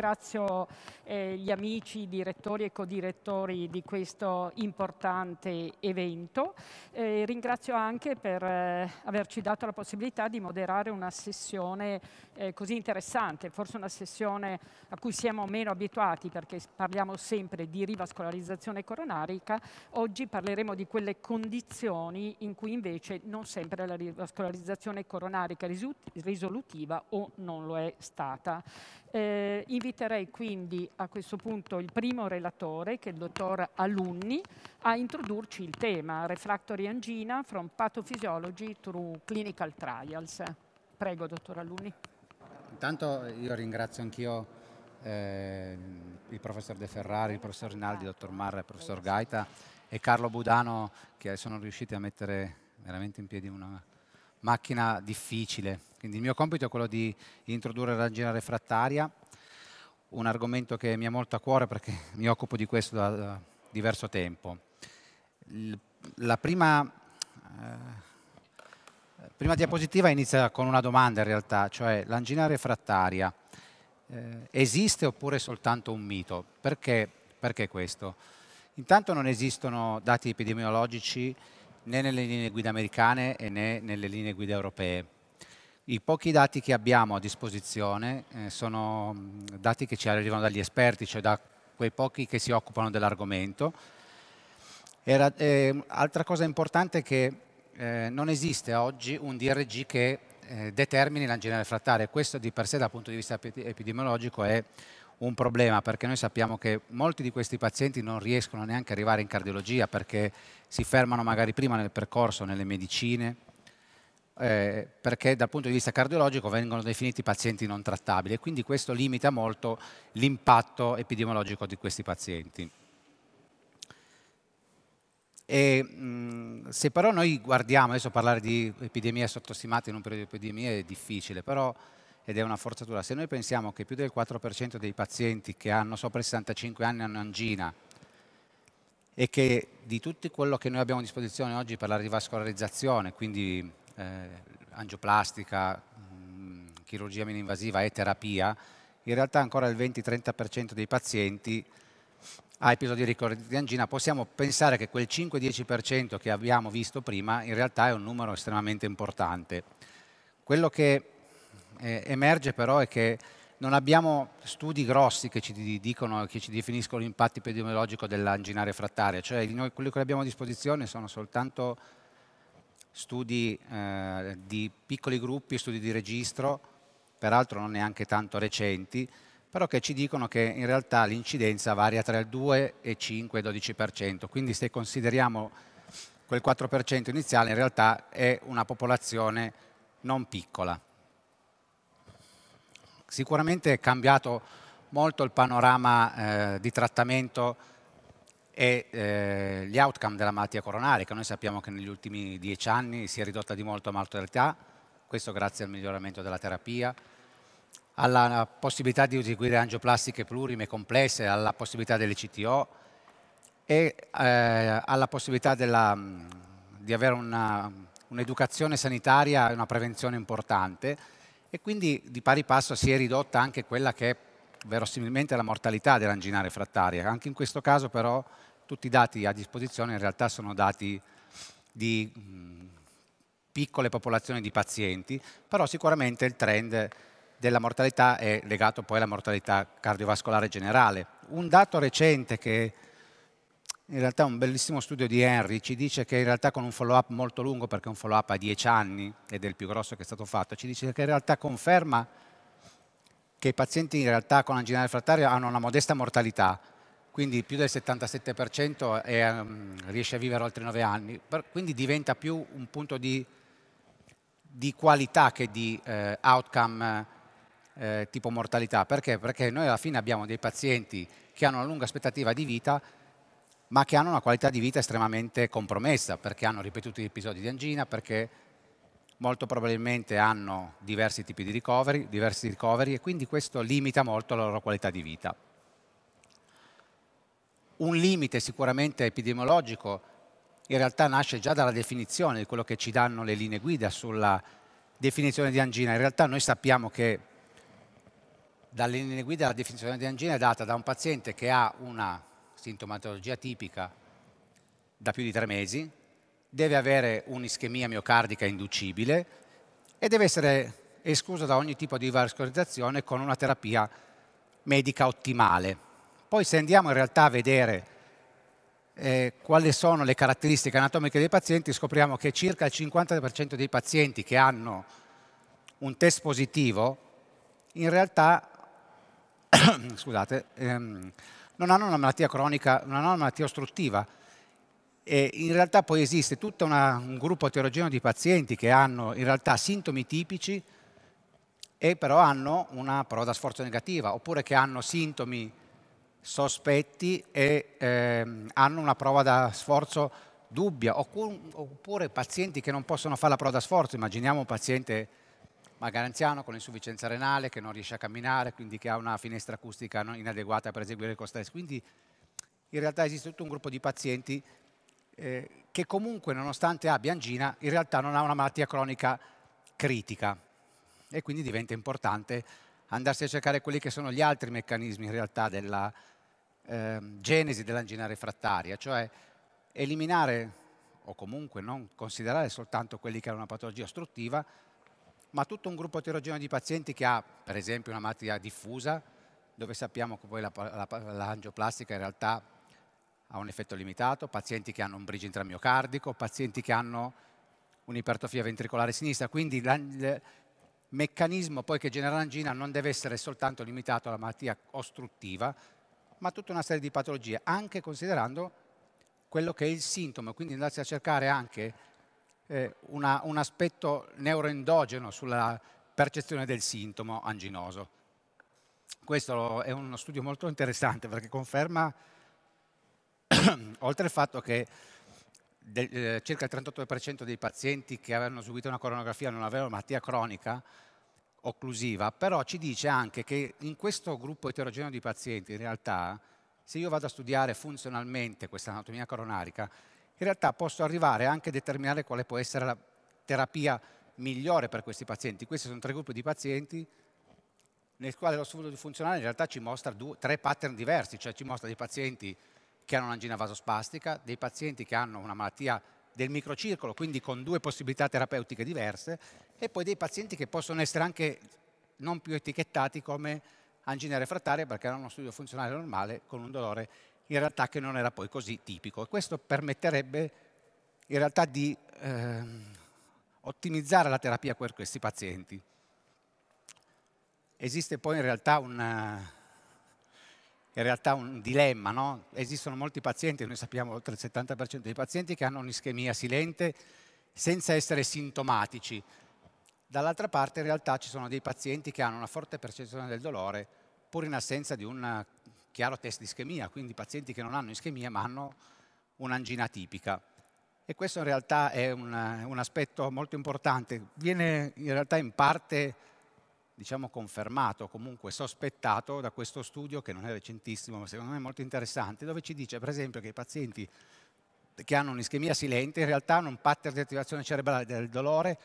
ringrazio eh, gli amici direttori e codirettori di questo importante evento. Eh, ringrazio anche per eh, averci dato la possibilità di moderare una sessione eh, così interessante, forse una sessione a cui siamo meno abituati perché parliamo sempre di rivascolarizzazione coronarica. Oggi parleremo di quelle condizioni in cui invece non sempre la rivascolarizzazione coronarica risolutiva o non lo è stata. Eh, inviterei quindi a questo punto il primo relatore, che è il dottor Alunni, a introdurci il tema Refractory angina from pathophysiology through clinical trials. Prego, dottor Alunni. Intanto io ringrazio anch'io eh, il professor De Ferrari, il professor Rinaldi, il dottor Marra, il professor Gaita e Carlo Budano che sono riusciti a mettere veramente in piedi una macchina difficile, quindi il mio compito è quello di introdurre la regina refrattaria, un argomento che mi ha molto a cuore perché mi occupo di questo da, diverso tempo. La prima, eh, prima, diapositiva inizia con una domanda in realtà, cioè l'angina refrattaria eh, esiste oppure è soltanto un mito? Perché, perché questo? Intanto non esistono dati epidemiologici né nelle linee guida americane e né nelle linee guida europee. I pochi dati che abbiamo a disposizione eh, sono mm, dati che ci arrivano dagli esperti, cioè da quei pochi che si occupano dell'argomento. Eh, altra cosa importante è che eh, non esiste oggi un DRG che eh, determini l'angina frattale. Questo di per sé dal punto di vista epidemiologico è un problema perché noi sappiamo che molti di questi pazienti non riescono neanche ad arrivare in cardiologia perché si fermano magari prima nel percorso, nelle medicine, eh, perché dal punto di vista cardiologico vengono definiti pazienti non trattabili e quindi questo limita molto l'impatto epidemiologico di questi pazienti. E, mh, se però noi guardiamo, adesso parlare di epidemie sottostimate in un periodo di epidemia è difficile, però ed è una forzatura. Se noi pensiamo che più del 4% dei pazienti che hanno sopra i 65 anni hanno angina e che di tutto quello che noi abbiamo a disposizione oggi per la rivascolarizzazione, quindi eh, angioplastica, mh, mm, chirurgia mini-invasiva e terapia, in realtà ancora il 20-30% dei pazienti ha episodi ricorrenti di angina, possiamo pensare che quel 5-10% che abbiamo visto prima in realtà è un numero estremamente importante. Quello che eh, emerge però è che non abbiamo studi grossi che ci dicono, che ci definiscono l'impatto epidemiologico dell'anginaria frattaria, cioè noi, quelli che abbiamo a disposizione sono soltanto studi eh, di piccoli gruppi, studi di registro, peraltro non neanche tanto recenti, però che ci dicono che in realtà l'incidenza varia tra il 2 e 5 12%, quindi se consideriamo quel 4% iniziale in realtà è una popolazione non piccola. Sicuramente è cambiato molto il panorama eh, di trattamento e eh, gli outcome della malattia coronaria, che noi sappiamo che negli ultimi dieci anni si è ridotta di molto a mortalità, questo grazie al miglioramento della terapia, alla possibilità di eseguire angioplastiche plurime complesse, alla possibilità delle CTO e eh, alla possibilità della, mm, di avere un'educazione sanitaria e una prevenzione importante e quindi di pari passo si è ridotta anche quella che è verosimilmente la mortalità dell'angina refrattaria. Anche in questo caso però tutti i dati a disposizione in realtà sono dati di piccole popolazioni di pazienti, però sicuramente il trend della mortalità è legato poi alla mortalità cardiovascolare generale. Un dato recente che in realtà un bellissimo studio di Henry ci dice che in realtà con un follow-up molto lungo, perché è un follow-up a 10 anni ed è il più grosso che è stato fatto, ci dice che in realtà conferma che i pazienti in realtà con angina refrattaria hanno una modesta mortalità, quindi più del 77% è, um, riesce a vivere oltre 9 anni, quindi diventa più un punto di, di qualità che di eh, outcome eh, tipo mortalità. Perché? Perché noi alla fine abbiamo dei pazienti che hanno una lunga aspettativa di vita ma che hanno una qualità di vita estremamente compromessa perché hanno ripetuti episodi di angina, perché molto probabilmente hanno diversi tipi di ricoveri, diversi ricoveri e quindi questo limita molto la loro qualità di vita. Un limite sicuramente epidemiologico in realtà nasce già dalla definizione di quello che ci danno le linee guida sulla definizione di angina. In realtà noi sappiamo che dalle linee guida la definizione di angina è data da un paziente che ha una sintomatologia tipica da più di tre mesi, deve avere un'ischemia miocardica inducibile e deve essere esclusa da ogni tipo di vascolarizzazione con una terapia medica ottimale. Poi se andiamo in realtà a vedere eh, quali sono le caratteristiche anatomiche dei pazienti, scopriamo che circa il 50% dei pazienti che hanno un test positivo in realtà scusate, ehm, non hanno una malattia cronica, non hanno una malattia ostruttiva. E in realtà poi esiste tutto una, un gruppo eterogeneo di pazienti che hanno in realtà sintomi tipici e però hanno una prova da sforzo negativa, oppure che hanno sintomi sospetti e ehm, hanno una prova da sforzo dubbia, oppure pazienti che non possono fare la prova da sforzo, immaginiamo un paziente magari anziano con insufficienza renale, che non riesce a camminare, quindi che ha una finestra acustica inadeguata per eseguire il costress. Quindi in realtà esiste tutto un gruppo di pazienti eh, che comunque, nonostante abbia angina, in realtà non ha una malattia cronica critica e quindi diventa importante andarsi a cercare quelli che sono gli altri meccanismi in realtà della eh, genesi dell'angina refrattaria, cioè eliminare o comunque non considerare soltanto quelli che hanno una patologia ostruttiva, ma tutto un gruppo eterogeneo di pazienti che ha, per esempio, una malattia diffusa, dove sappiamo che poi l'angioplastica la, la, in realtà ha un effetto limitato, pazienti che hanno un bridge intramiocardico, pazienti che hanno un'ipertrofia ventricolare sinistra, quindi il meccanismo poi che genera l'angina non deve essere soltanto limitato alla malattia ostruttiva, ma tutta una serie di patologie, anche considerando quello che è il sintomo, quindi andarsi a cercare anche eh, una, un aspetto neuroendogeno sulla percezione del sintomo anginoso. Questo è uno studio molto interessante perché conferma, oltre al fatto che del, eh, circa il 38% dei pazienti che avevano subito una coronografia non avevano malattia cronica occlusiva, però ci dice anche che in questo gruppo eterogeneo di pazienti in realtà se io vado a studiare funzionalmente questa anatomia coronarica in realtà posso arrivare anche a determinare quale può essere la terapia migliore per questi pazienti. Questi sono tre gruppi di pazienti nel quale lo studio funzionale in realtà ci mostra due, tre pattern diversi, cioè ci mostra dei pazienti che hanno un'angina vasospastica, dei pazienti che hanno una malattia del microcircolo, quindi con due possibilità terapeutiche diverse, e poi dei pazienti che possono essere anche non più etichettati come angina refrattaria perché hanno uno studio funzionale normale con un dolore in realtà che non era poi così tipico. E questo permetterebbe in realtà di eh, ottimizzare la terapia per questi pazienti. Esiste poi in realtà, una, in realtà un dilemma, no? esistono molti pazienti, noi sappiamo oltre il 70% dei pazienti che hanno un'ischemia silente senza essere sintomatici. Dall'altra parte in realtà ci sono dei pazienti che hanno una forte percezione del dolore pur in assenza di un chiaro test di ischemia, quindi pazienti che non hanno ischemia ma hanno un'angina tipica. E questo in realtà è un, un, aspetto molto importante, viene in realtà in parte diciamo, confermato, comunque sospettato da questo studio che non è recentissimo ma secondo me è molto interessante, dove ci dice per esempio che i pazienti che hanno un'ischemia silente in realtà hanno un pattern di attivazione cerebrale del dolore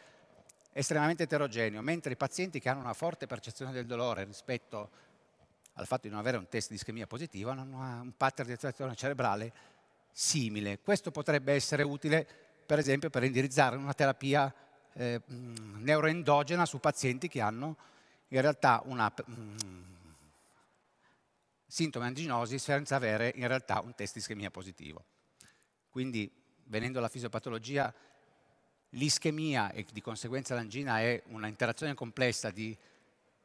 estremamente eterogeneo, mentre i pazienti che hanno una forte percezione del dolore rispetto a al fatto di non avere un test di ischemia positiva, hanno un pattern di attivazione cerebrale simile. Questo potrebbe essere utile, per esempio, per indirizzare una terapia eh, mm, neuroendogena su pazienti che hanno in realtà una, mh, mm, sintomi anginosi senza avere in realtà un test di ischemia positivo. Quindi, venendo alla fisiopatologia, l'ischemia e di conseguenza l'angina è una interazione complessa di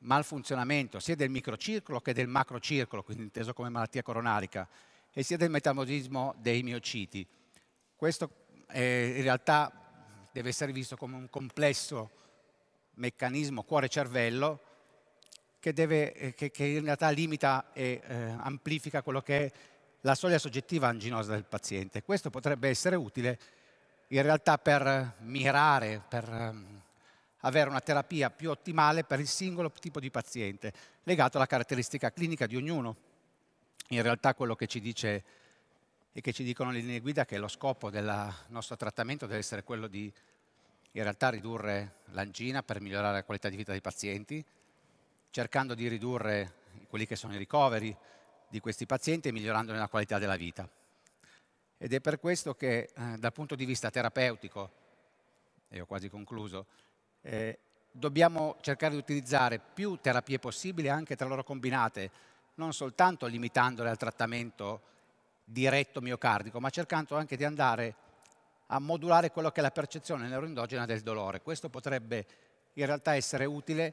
malfunzionamento sia del microcircolo che del macrocircolo, quindi inteso come malattia coronarica, e sia del metabolismo dei miociti. Questo eh, in realtà deve essere visto come un complesso meccanismo cuore-cervello che, deve, eh, che, che in realtà limita e eh, amplifica quello che è la soglia soggettiva anginosa del paziente. Questo potrebbe essere utile in realtà per mirare, per ehm, avere una terapia più ottimale per il singolo tipo di paziente, legato alla caratteristica clinica di ognuno. In realtà quello che ci dice e che ci dicono le linee guida è che lo scopo del nostro trattamento deve essere quello di in realtà ridurre l'angina per migliorare la qualità di vita dei pazienti, cercando di ridurre quelli che sono i ricoveri di questi pazienti e migliorandone la qualità della vita. Ed è per questo che eh, dal punto di vista terapeutico, e ho quasi concluso, eh, dobbiamo cercare di utilizzare più terapie possibili anche tra loro combinate, non soltanto limitandole al trattamento diretto miocardico, ma cercando anche di andare a modulare quello che è la percezione neuroendogena del dolore. Questo potrebbe in realtà essere utile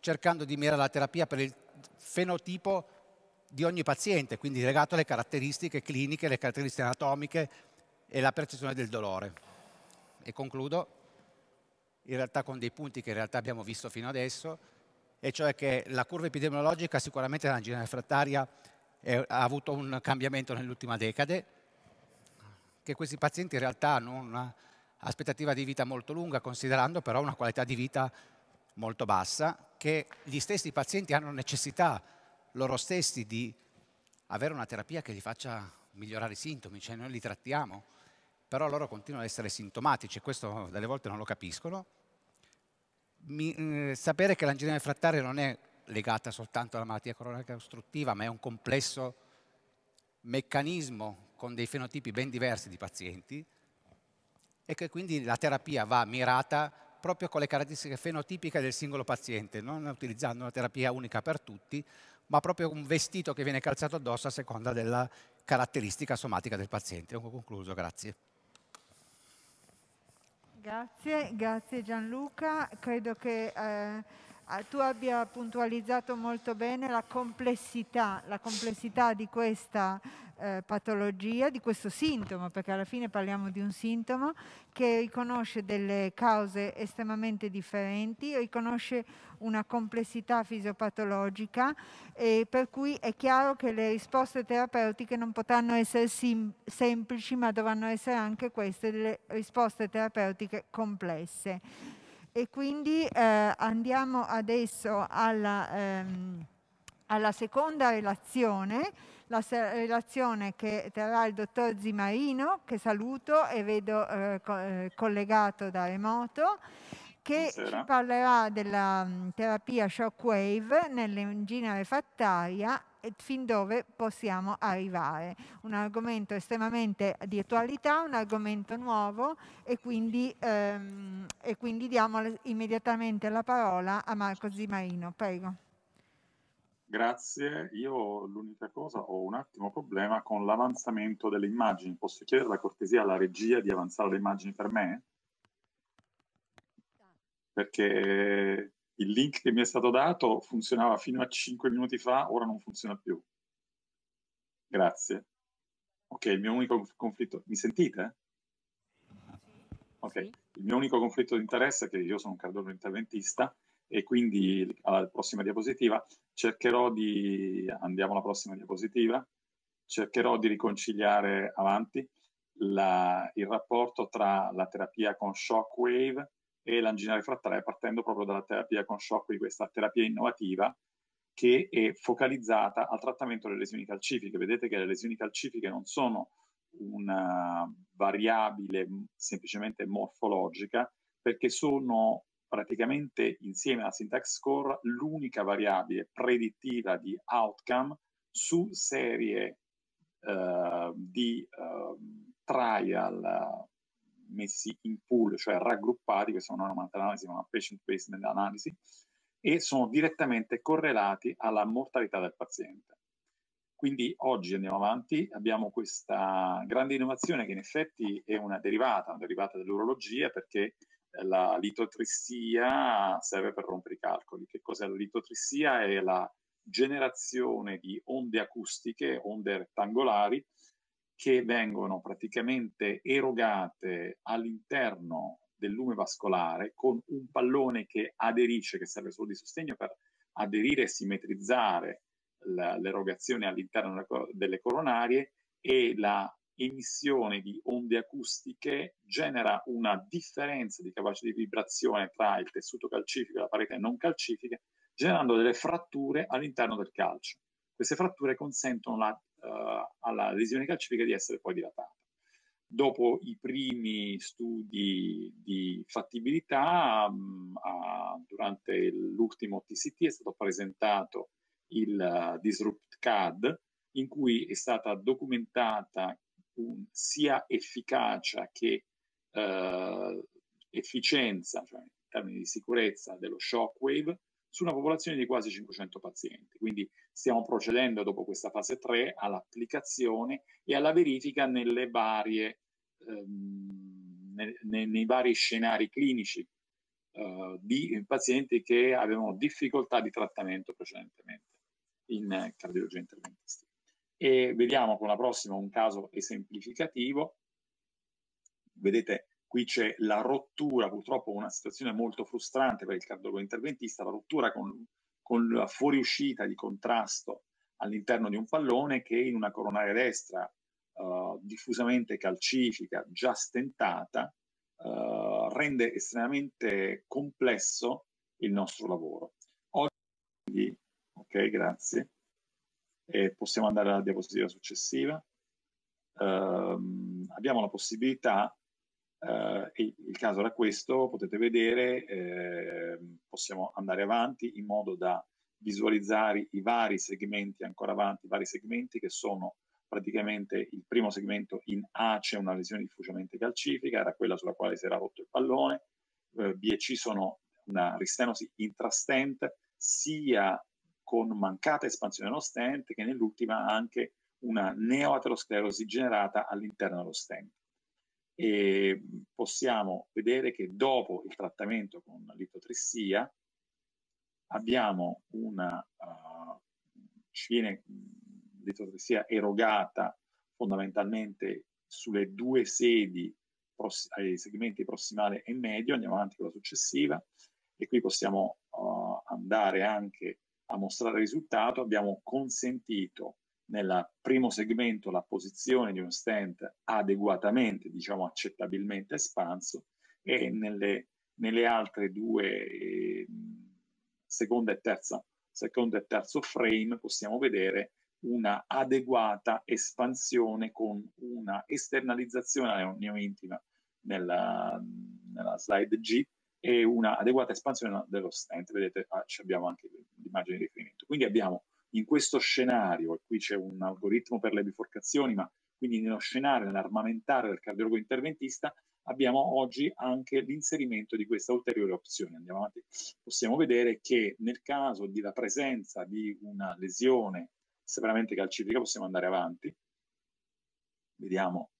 cercando di mirare la terapia per il fenotipo di ogni paziente, quindi legato alle caratteristiche cliniche, le caratteristiche anatomiche e la percezione del dolore. E concludo in realtà con dei punti che in realtà abbiamo visto fino adesso, e cioè che la curva epidemiologica sicuramente la generazione frattaria ha avuto un cambiamento nell'ultima decade, che questi pazienti in realtà hanno un'aspettativa di vita molto lunga, considerando però una qualità di vita molto bassa, che gli stessi pazienti hanno necessità loro stessi di avere una terapia che gli faccia migliorare i sintomi, cioè noi li trattiamo però loro continuano ad essere sintomatici e questo delle volte non lo capiscono. Mi, eh, sapere che l'angina frattaria non è legata soltanto alla malattia cronica ostruttiva, ma è un complesso meccanismo con dei fenotipi ben diversi di pazienti e che quindi la terapia va mirata proprio con le caratteristiche fenotipiche del singolo paziente, non utilizzando una terapia unica per tutti, ma proprio un vestito che viene calzato addosso a seconda della caratteristica somatica del paziente. Ho concluso, grazie. Grazie, grazie Gianluca. Credo che eh, tu abbia puntualizzato molto bene la complessità, la complessità di questa eh, patologia, di questo sintomo, perché alla fine parliamo di un sintomo che riconosce delle cause estremamente differenti, riconosce una complessità fisiopatologica e per cui è chiaro che le risposte terapeutiche non potranno essere sim- semplici, ma dovranno essere anche queste delle risposte terapeutiche complesse. E quindi eh, andiamo adesso alla, ehm, alla seconda relazione la relazione che terrà il dottor Zimarino, che saluto e vedo eh, eh collegato da remoto, che ci parlerà della mm, terapia shockwave nell'ingegneria refattaria e fin dove possiamo arrivare. Un argomento estremamente di attualità, un argomento nuovo e quindi, ehm, e quindi diamo immediatamente la parola a Marco Zimarino. Prego. Grazie, io l'unica cosa, ho un attimo problema con l'avanzamento delle immagini. Posso chiedere la cortesia alla regia di avanzare le immagini per me? Perché il link che mi è stato dato funzionava fino a 5 minuti fa, ora non funziona più. Grazie. Ok, il mio unico conflitto... Mi sentite? Ok, il mio unico conflitto di interesse è che io sono un cardiologo interventista e quindi alla prossima diapositiva cercherò di, andiamo alla prossima diapositiva, cercherò di riconciliare avanti la, il rapporto tra la terapia con shockwave e l'angina frattale partendo proprio dalla terapia con shockwave, questa terapia innovativa che è focalizzata al trattamento delle lesioni calcifiche. Vedete che le lesioni calcifiche non sono una variabile semplicemente morfologica perché sono praticamente insieme alla syntax score l'unica variabile predittiva di outcome su serie uh, di uh, trial messi in pool, cioè raggruppati, che sono una analisi, ma una patient based analysis, e sono direttamente correlati alla mortalità del paziente. Quindi oggi andiamo avanti, abbiamo questa grande innovazione che in effetti è una derivata, una derivata dell'urologia perché la litotrissia serve per rompere i calcoli. Che cos'è la litotrissia? È la generazione di onde acustiche, onde rettangolari, che vengono praticamente erogate all'interno del lume vascolare con un pallone che aderisce, che serve solo di sostegno per aderire e simmetrizzare l'erogazione all'interno delle coronarie e la emissione di onde acustiche genera una differenza di capacità di vibrazione tra il tessuto calcifico e la parete non calcifica, generando delle fratture all'interno del calcio. Queste fratture consentono la, uh, alla lesione calcifica di essere poi dilatata. Dopo i primi studi di fattibilità, um, uh, durante l'ultimo TCT è stato presentato il uh, Disrupt CAD, in cui è stata documentata un, sia efficacia che eh, efficienza, cioè in termini di sicurezza dello shockwave, su una popolazione di quasi 500 pazienti. Quindi stiamo procedendo dopo questa fase 3 all'applicazione e alla verifica nelle varie, ehm, ne, nei vari scenari clinici eh, di pazienti che avevano difficoltà di trattamento precedentemente in eh, cardiologia interventistica e vediamo con la prossima un caso esemplificativo. Vedete, qui c'è la rottura, purtroppo una situazione molto frustrante per il cardiologo interventista, la rottura con, con la fuoriuscita di contrasto all'interno di un pallone che in una coronaria destra uh, diffusamente calcifica, già stentata, uh, rende estremamente complesso il nostro lavoro. Oggi, ok, grazie e possiamo andare alla diapositiva successiva. Um, abbiamo la possibilità, uh, il caso era questo, potete vedere, eh, possiamo andare avanti in modo da visualizzare i vari segmenti ancora avanti, i vari segmenti che sono praticamente il primo segmento in A c'è una lesione diffusamente calcifica, era quella sulla quale si era rotto il pallone, eh, B e C sono una ristenosi intrastent, sia con mancata espansione dello stent che nell'ultima ha anche una neoaterosclerosi generata all'interno dello stent. E possiamo vedere che dopo il trattamento con litotrissia abbiamo una, uh, ci viene litotrissia erogata fondamentalmente sulle due sedi pross- ai segmenti prossimale e medio, andiamo avanti con la successiva e qui possiamo uh, andare anche a mostrare risultato abbiamo consentito nel primo segmento la posizione di un stand adeguatamente, diciamo accettabilmente espanso e nelle, nelle altre due, eh, seconda e terza, secondo e terzo frame, possiamo vedere una adeguata espansione con una esternalizzazione neointima nella, nella slide G e una adeguata espansione dello stand. Vedete, ah, abbiamo anche l'immagine di riferimento. Quindi abbiamo in questo scenario, e qui c'è un algoritmo per le biforcazioni, ma quindi nello scenario, nell'armamentare del cardiologo interventista, abbiamo oggi anche l'inserimento di questa ulteriore opzione. Andiamo avanti. Possiamo vedere che nel caso della presenza di una lesione severamente calcifica possiamo andare avanti. Vediamo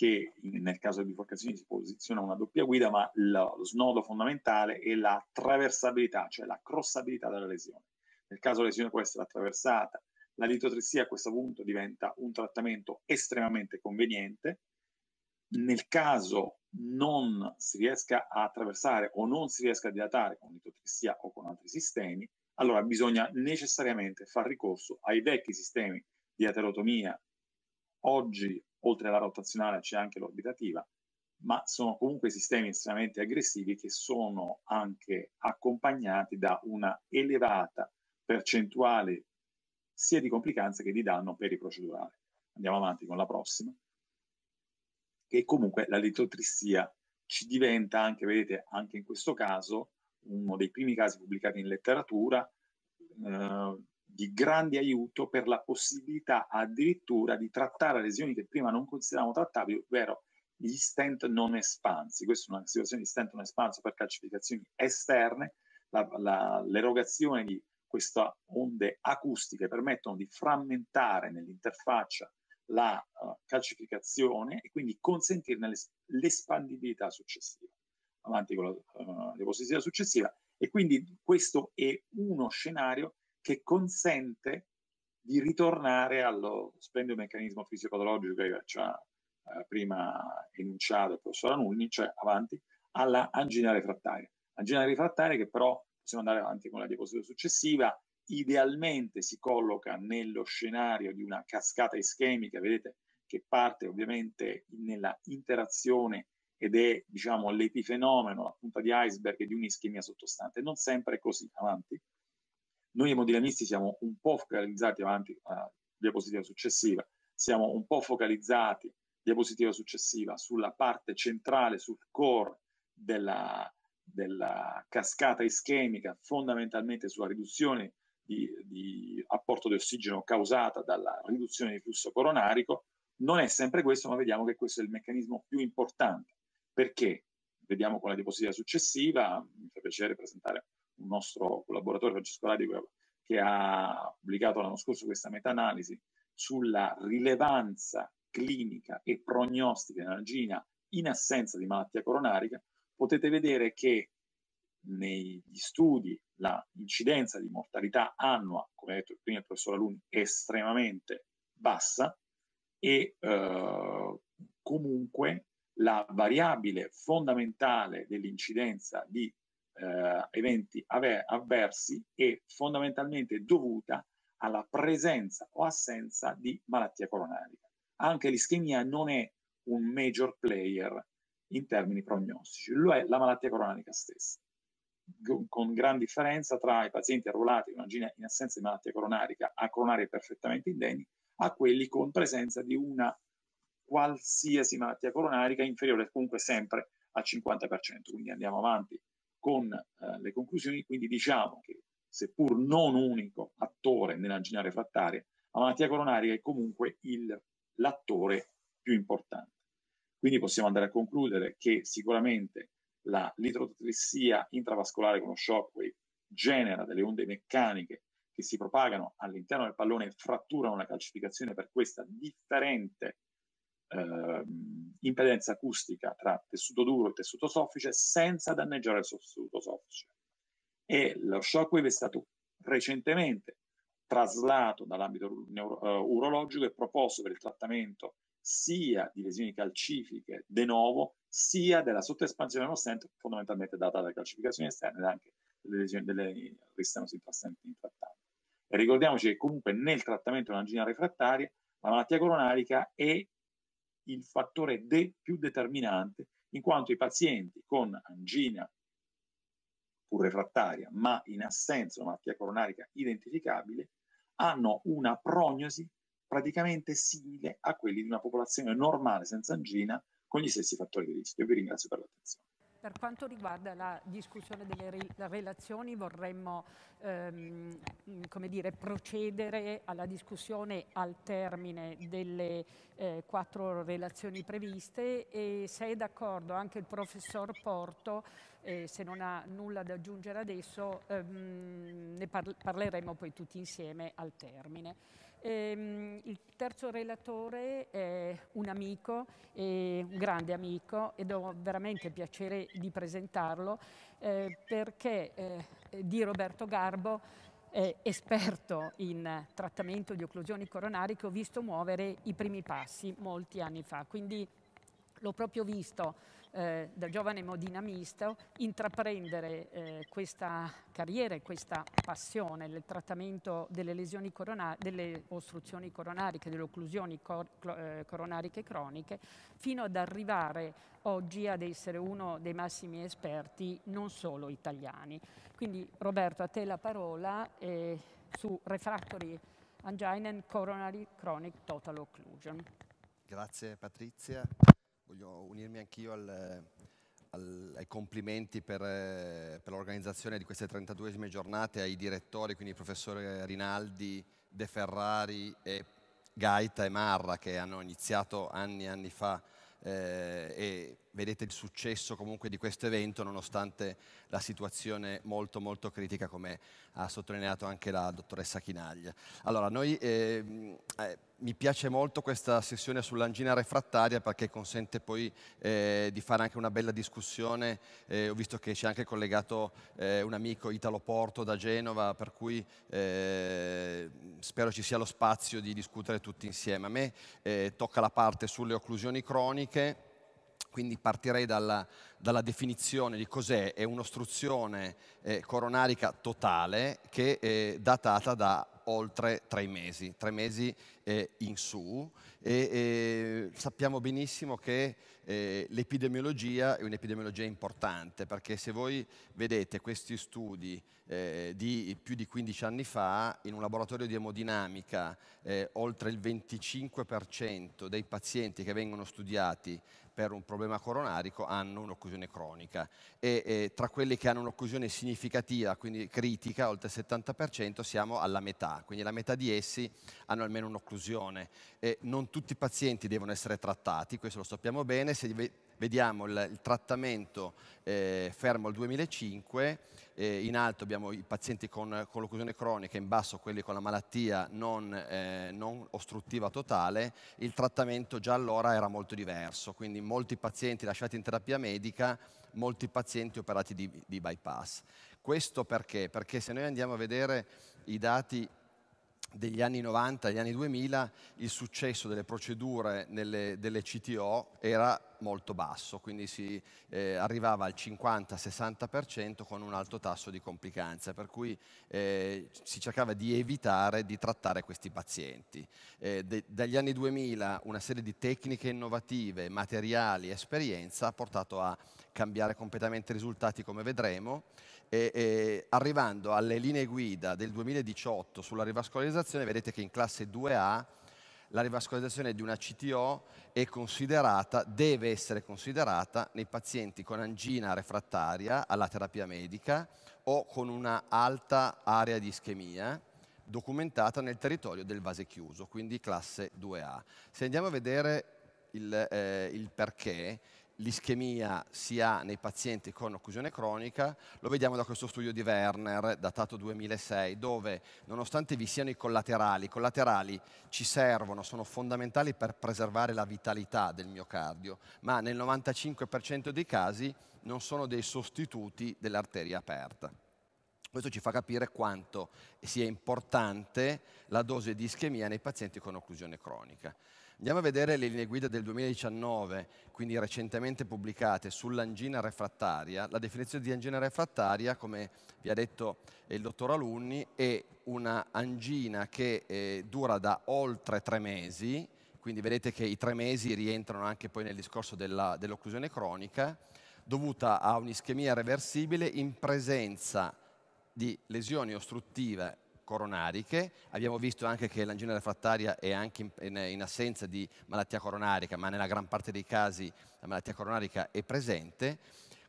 che nel caso di biforcazioni si posiziona una doppia guida, ma lo, snodo fondamentale è la traversabilità, cioè la crossabilità della lesione. Nel caso la lesione può essere attraversata, la litotrissia a questo punto diventa un trattamento estremamente conveniente. Nel caso non si riesca a attraversare o non si riesca a dilatare con litotrissia o con altri sistemi, allora bisogna necessariamente far ricorso ai vecchi sistemi di aterotomia oggi oltre alla rotazionale c'è anche l'orbitativa, ma sono comunque sistemi estremamente aggressivi che sono anche accompagnati da una elevata percentuale sia di complicanze che di danno periprocedurale. Andiamo avanti con la prossima, che comunque la litotrissia ci diventa anche, vedete, anche in questo caso, uno dei primi casi pubblicati in letteratura, eh, di grande aiuto per la possibilità addirittura di trattare lesioni che prima non consideravamo trattabili, ovvero gli stent non espansi. Questa è una situazione di stent non espanso per calcificazioni esterne. La, la, l'erogazione di queste onde acustiche permettono di frammentare nell'interfaccia la uh, calcificazione e quindi consentirne l'es- l'espandibilità successiva, avanti con la uh, successiva. E quindi questo è uno scenario che consente di ritornare allo splendido meccanismo fisiopatologico che ci ha eh, prima enunciato il professor Anulni, cioè avanti, alla angina refrattaria. Angina refrattaria che però, possiamo andare avanti con la diapositiva successiva, idealmente si colloca nello scenario di una cascata ischemica, vedete che parte ovviamente nella interazione ed è diciamo l'epifenomeno, la punta di iceberg di un'ischemia sottostante. Non sempre è così, avanti. Noi emodinamisti siamo un po' focalizzati avanti alla diapositiva successiva, siamo un po' focalizzati diapositiva successiva sulla parte centrale, sul core della, della cascata ischemica, fondamentalmente sulla riduzione di, di, apporto di ossigeno causata dalla riduzione di flusso coronarico. Non è sempre questo, ma vediamo che questo è il meccanismo più importante. Perché? Vediamo con la diapositiva successiva, mi fa piacere presentare un nostro collaboratore Francesco Ladico che ha pubblicato l'anno scorso questa meta-analisi sulla rilevanza clinica e prognostica dell'angina in assenza di malattia coronarica, potete vedere che negli studi la incidenza di mortalità annua, come ha detto prima il professor Aluni, è estremamente bassa e eh, comunque la variabile fondamentale dell'incidenza di eh, eventi aver- avversi è fondamentalmente dovuta alla presenza o assenza di malattia coronarica. Anche l'ischemia non è un major player in termini prognostici, lo è la malattia coronarica stessa, con gran differenza tra i pazienti arruolati in assenza di malattia coronarica a coronarie perfettamente indenni, a quelli con presenza di una qualsiasi malattia coronarica inferiore comunque sempre al 50%, quindi andiamo avanti con eh, le conclusioni, quindi diciamo che seppur non unico attore nella nell'angina frattaria, la malattia coronaria è comunque il, l'attore più importante. Quindi possiamo andare a concludere che sicuramente la litrotrossia intravascolare con lo shockwave genera delle onde meccaniche che si propagano all'interno del pallone e fratturano la calcificazione per questa differente eh, impedenza acustica tra tessuto duro e tessuto soffice senza danneggiare il tessuto soffice. E lo shockwave è stato recentemente traslato dall'ambito neuro, uh, urologico e proposto per il trattamento sia di lesioni calcifiche de novo, sia della sottoespansione mossente, fondamentalmente data dalle calcificazioni esterne ed anche delle lesioni delle ristenosi intrastanti intrattabili. E ricordiamoci che comunque nel trattamento di un'angina refrattaria la malattia coronarica è il fattore D più determinante, in quanto i pazienti con angina pur refrattaria, ma in assenza di malattia coronarica identificabile, hanno una prognosi praticamente simile a quelli di una popolazione normale senza angina con gli stessi fattori di rischio. Vi ringrazio per l'attenzione per quanto riguarda la discussione delle relazioni vorremmo ehm, dire, procedere alla discussione al termine delle eh, quattro relazioni previste e se è d'accordo anche il professor Porto, eh, se non ha nulla da aggiungere adesso, ehm, ne par parleremo poi tutti insieme al termine. Ehm, il terzo relatore è un amico, eh, un grande amico, ed ho veramente piacere di presentarlo eh, perché eh, di Roberto Garbo è esperto in trattamento di occlusioni coronari che ho visto muovere i primi passi molti anni fa. Quindi l'ho proprio visto eh, del giovane emodinamista, intraprendere eh, questa carriera e questa passione nel trattamento delle lesioni coronari, delle ostruzioni coronariche, delle occlusioni cor eh, coronariche croniche, fino ad arrivare oggi ad essere uno dei massimi esperti non solo italiani. Quindi Roberto a te la parola eh, su Refractory Angina and Coronary Chronic Total Occlusion. Grazie Patrizia voglio unirmi anch'io al, al, ai complimenti per, eh, per l'organizzazione di queste 32esime giornate, ai direttori, quindi il professore Rinaldi, De Ferrari e Gaita e Marra che hanno iniziato anni e anni fa eh, e vedete il successo comunque di questo evento nonostante la situazione molto molto critica come ha sottolineato anche la dottoressa Chinaglia. Allora, noi, eh, eh, mi piace molto questa sessione sull'angina refrattaria perché consente poi eh, di fare anche una bella discussione, eh, ho visto che c'è anche collegato eh, un amico Italo Porto da Genova per cui eh, spero ci sia lo spazio di discutere tutti insieme. A me tocca la parte sulle occlusioni croniche quindi partirei dalla, dalla definizione di cos'è. È un'ostruzione eh, coronarica totale che è eh, datata da oltre tre mesi, tre mesi eh, in su e, e, eh, sappiamo benissimo che eh, l'epidemiologia è un'epidemiologia importante perché se voi vedete questi studi eh, di più di 15 anni fa in un laboratorio di emodinamica eh, oltre il 25% dei pazienti che vengono studiati per un problema coronarico hanno un'occlusione cronica e eh, tra quelli che hanno un'occlusione significativa, quindi critica, oltre il 70%, siamo alla metà, quindi la metà di essi hanno almeno un'occlusione. E non tutti i pazienti devono essere trattati, questo lo sappiamo bene, se vediamo il, il trattamento eh, fermo al 2005, eh, in alto abbiamo i pazienti con, con l'occlusione cronica, in basso quelli con la malattia non, eh, non, ostruttiva totale, il trattamento già allora era molto diverso, quindi molti pazienti lasciati in terapia medica, molti pazienti operati di, di bypass. Questo perché? Perché se noi andiamo a vedere i dati degli anni 90 agli anni 2000 il successo delle procedure nelle, delle CTO era molto basso, quindi si eh, arrivava al 50-60% con un alto tasso di complicanza, per cui eh, si cercava di evitare di trattare questi pazienti. Eh, de- dagli anni 2000 una serie di tecniche innovative, materiali, esperienza ha portato a cambiare completamente i risultati come vedremo e, e, arrivando alle linee guida del 2018 sulla rivascolarizzazione, vedete che in classe 2A la rivascolarizzazione di una CTO è considerata, deve essere considerata nei pazienti con angina refrattaria alla terapia medica o con una alta area di ischemia documentata nel territorio del vase chiuso, quindi classe 2A. Se andiamo a vedere il, eh, il perché, l'ischemia si ha nei pazienti con occlusione cronica, lo vediamo da questo studio di Werner, datato 2006, dove nonostante vi siano i collaterali, i collaterali ci servono, sono fondamentali per preservare la vitalità del miocardio, ma nel 95% dei casi non sono dei sostituti dell'arteria aperta. Questo ci fa capire quanto sia importante la dose di ischemia nei pazienti con occlusione cronica. Andiamo a vedere le linee guida del 2019, quindi recentemente pubblicate sull'angina refrattaria. La definizione di angina refrattaria, come vi ha detto eh, il dottor Alunni, è una angina che eh, dura da oltre tre mesi, quindi vedete che i tre mesi rientrano anche poi nel discorso dell'occlusione cronica, dovuta a un'ischemia reversibile in presenza di lesioni ostruttive coronariche, abbiamo visto anche che l'angina refrattaria è anche in, in, assenza di malattia coronarica, ma nella gran parte dei casi la malattia coronarica è presente,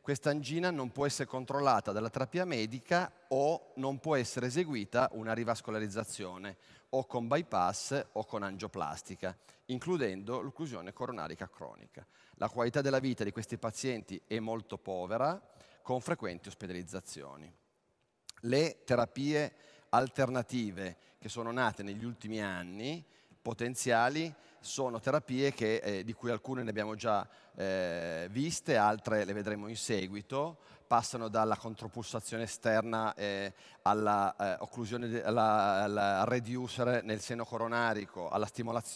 questa angina non può essere controllata dalla terapia medica o non può essere eseguita una rivascolarizzazione o con bypass o con angioplastica, includendo l'occlusione coronarica cronica. La qualità della vita di questi pazienti è molto povera, con frequenti ospedalizzazioni. Le terapie alternative che sono nate negli ultimi anni, potenziali, sono terapie che, eh, di cui alcune ne abbiamo già eh, viste, altre le vedremo in seguito, passano dalla contropulsazione esterna eh, alla eh, occlusione, alla, alla reducer nel seno coronarico, alla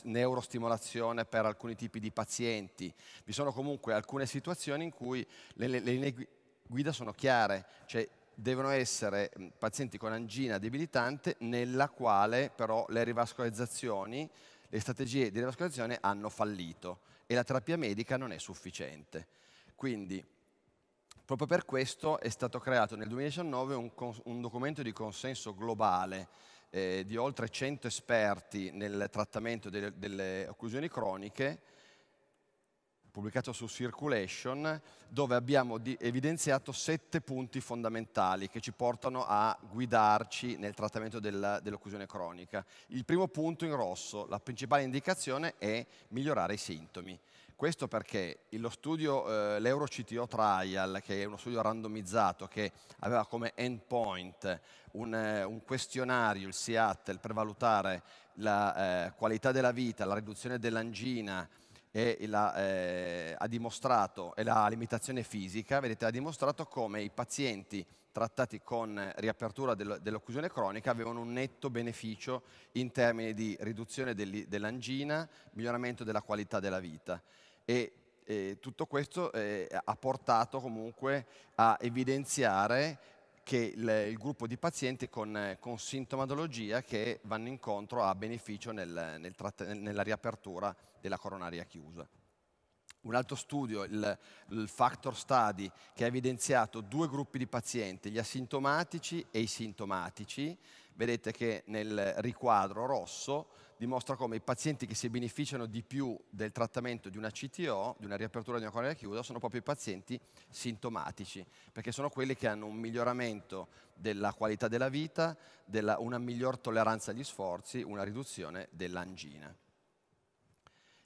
neurostimolazione per alcuni tipi di pazienti. Vi sono comunque alcune situazioni in cui le, le, le linee guida sono chiare, cioè devono essere mm, pazienti con angina debilitante nella quale però le rivascolarizzazioni, le strategie di rivascolarizzazione hanno fallito e la terapia medica non è sufficiente. Quindi proprio per questo è stato creato nel 2019 un, un documento di consenso globale eh, di oltre 100 esperti nel trattamento delle, delle occlusioni croniche pubblicato su Circulation, dove abbiamo evidenziato sette punti fondamentali che ci portano a guidarci nel trattamento del, dell'occlusione cronica. Il primo punto in rosso, la principale indicazione è migliorare i sintomi. Questo perché lo studio, eh, l'EuroCTO Trial, che è uno studio randomizzato che aveva come endpoint un, eh, un questionario, il Seattle, per valutare la eh, qualità della vita, la riduzione dell'angina, e la, eh, ha dimostrato, e la limitazione fisica, vedete, ha dimostrato come i pazienti trattati con riapertura del, dell'occlusione cronica avevano un netto beneficio in termini di riduzione dell'angina, miglioramento della qualità della vita. E, e eh, tutto questo eh, ha portato comunque a evidenziare che il, il, gruppo di pazienti con, eh, con, sintomatologia che vanno incontro a beneficio nel, nel nella riapertura della coronaria chiusa. Un altro studio, il, il, Factor Study, che ha evidenziato due gruppi di pazienti, gli asintomatici e i sintomatici. Vedete che nel riquadro rosso dimostra come i pazienti che si beneficiano di più del trattamento di una CTO, di una riapertura di una cornea chiusa, sono proprio i pazienti sintomatici, perché sono quelli che hanno un miglioramento della qualità della vita, della, una miglior tolleranza agli sforzi, una riduzione dell'angina.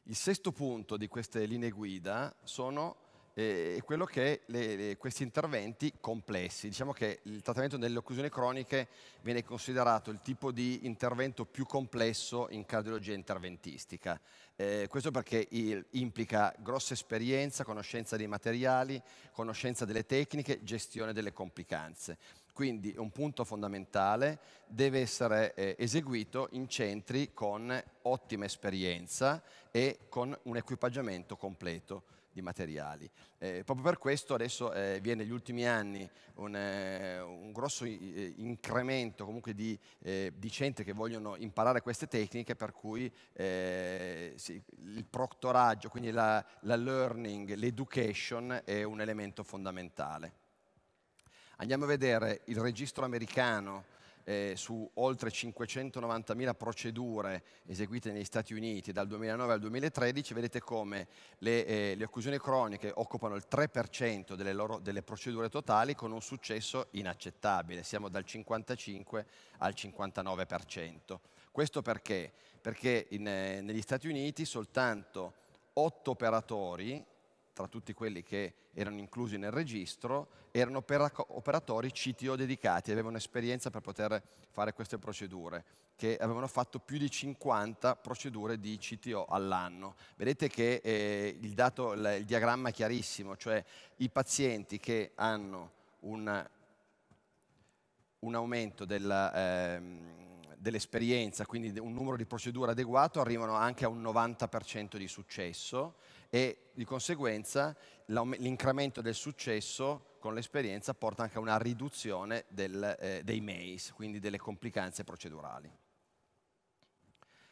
Il sesto punto di queste linee guida sono eh, quello che le, le, questi interventi complessi. Diciamo che il trattamento delle occlusioni croniche viene considerato il tipo di intervento più complesso in cardiologia interventistica. Eh, questo perché il, implica grossa esperienza, conoscenza dei materiali, conoscenza delle tecniche, gestione delle complicanze. Quindi un punto fondamentale deve essere eh, eseguito in centri con ottima esperienza e con un equipaggiamento completo di materiali. Eh, proprio per questo adesso eh, viene negli ultimi anni un, eh, un grosso eh, incremento comunque di, eh, di, centri che vogliono imparare queste tecniche, per cui eh, sì, il proctoraggio, quindi la, la learning, l'education è un elemento fondamentale. Andiamo a vedere il registro americano eh, su oltre 590.000 procedure eseguite negli Stati Uniti dal 2009 al 2013, vedete come le, eh, le occlusioni croniche occupano il 3% delle, loro, delle procedure totali con un successo inaccettabile, siamo dal 55 al 59%. Questo perché? Perché in, eh, negli Stati Uniti soltanto 8 operatori tra tutti quelli che erano inclusi nel registro, erano operatori CTO dedicati, avevano esperienza per poter fare queste procedure, che avevano fatto più di 50 procedure di CTO all'anno. Vedete che eh, il, dato, il diagramma è chiarissimo, cioè i pazienti che hanno un, un aumento della... Ehm, dell'esperienza, quindi un numero di procedure adeguato, arrivano anche a un 90% di successo e di conseguenza l'incremento del successo con l'esperienza porta anche a una riduzione del, eh, dei maze, quindi delle complicanze procedurali.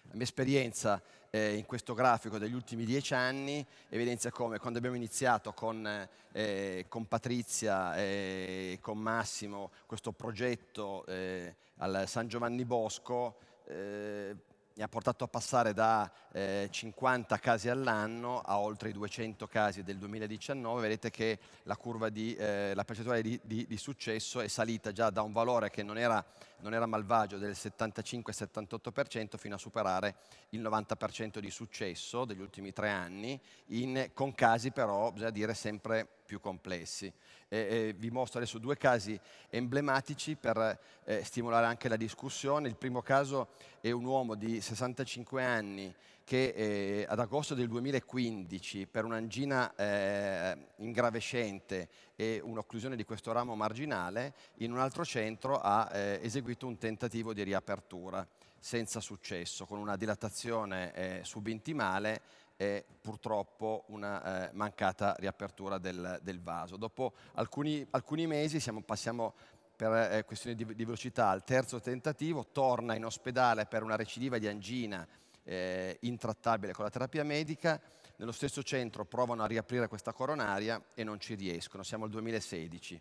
La mia esperienza eh, in questo grafico degli ultimi dieci anni evidenzia come quando abbiamo iniziato con, eh, con Patrizia e con Massimo questo progetto eh, al San Giovanni Bosco, eh, mi ha portato a passare da eh, 50 casi all'anno a oltre i 200 casi del 2019, vedete che la curva di, eh, la percentuale di, di, di, successo è salita già da un valore che non era, non era malvagio del 75-78% fino a superare il 90% di successo degli ultimi tre anni, in, con casi però, bisogna dire, sempre più complessi. E, e vi mostro adesso due casi emblematici per eh, stimolare anche la discussione. Il primo caso è un uomo di 65 anni che eh, ad agosto del 2015 per un'angina eh, ingravescente e un'occlusione di questo ramo marginale in un altro centro ha eh, eseguito un tentativo di riapertura senza successo, con una dilatazione eh, subintimale e purtroppo una eh, mancata riapertura del, del vaso. Dopo alcuni, alcuni mesi siamo, passiamo per eh, questioni di, di, velocità al terzo tentativo, torna in ospedale per una recidiva di angina eh, intrattabile con la terapia medica, nello stesso centro provano a riaprire questa coronaria e non ci riescono, siamo al 2016.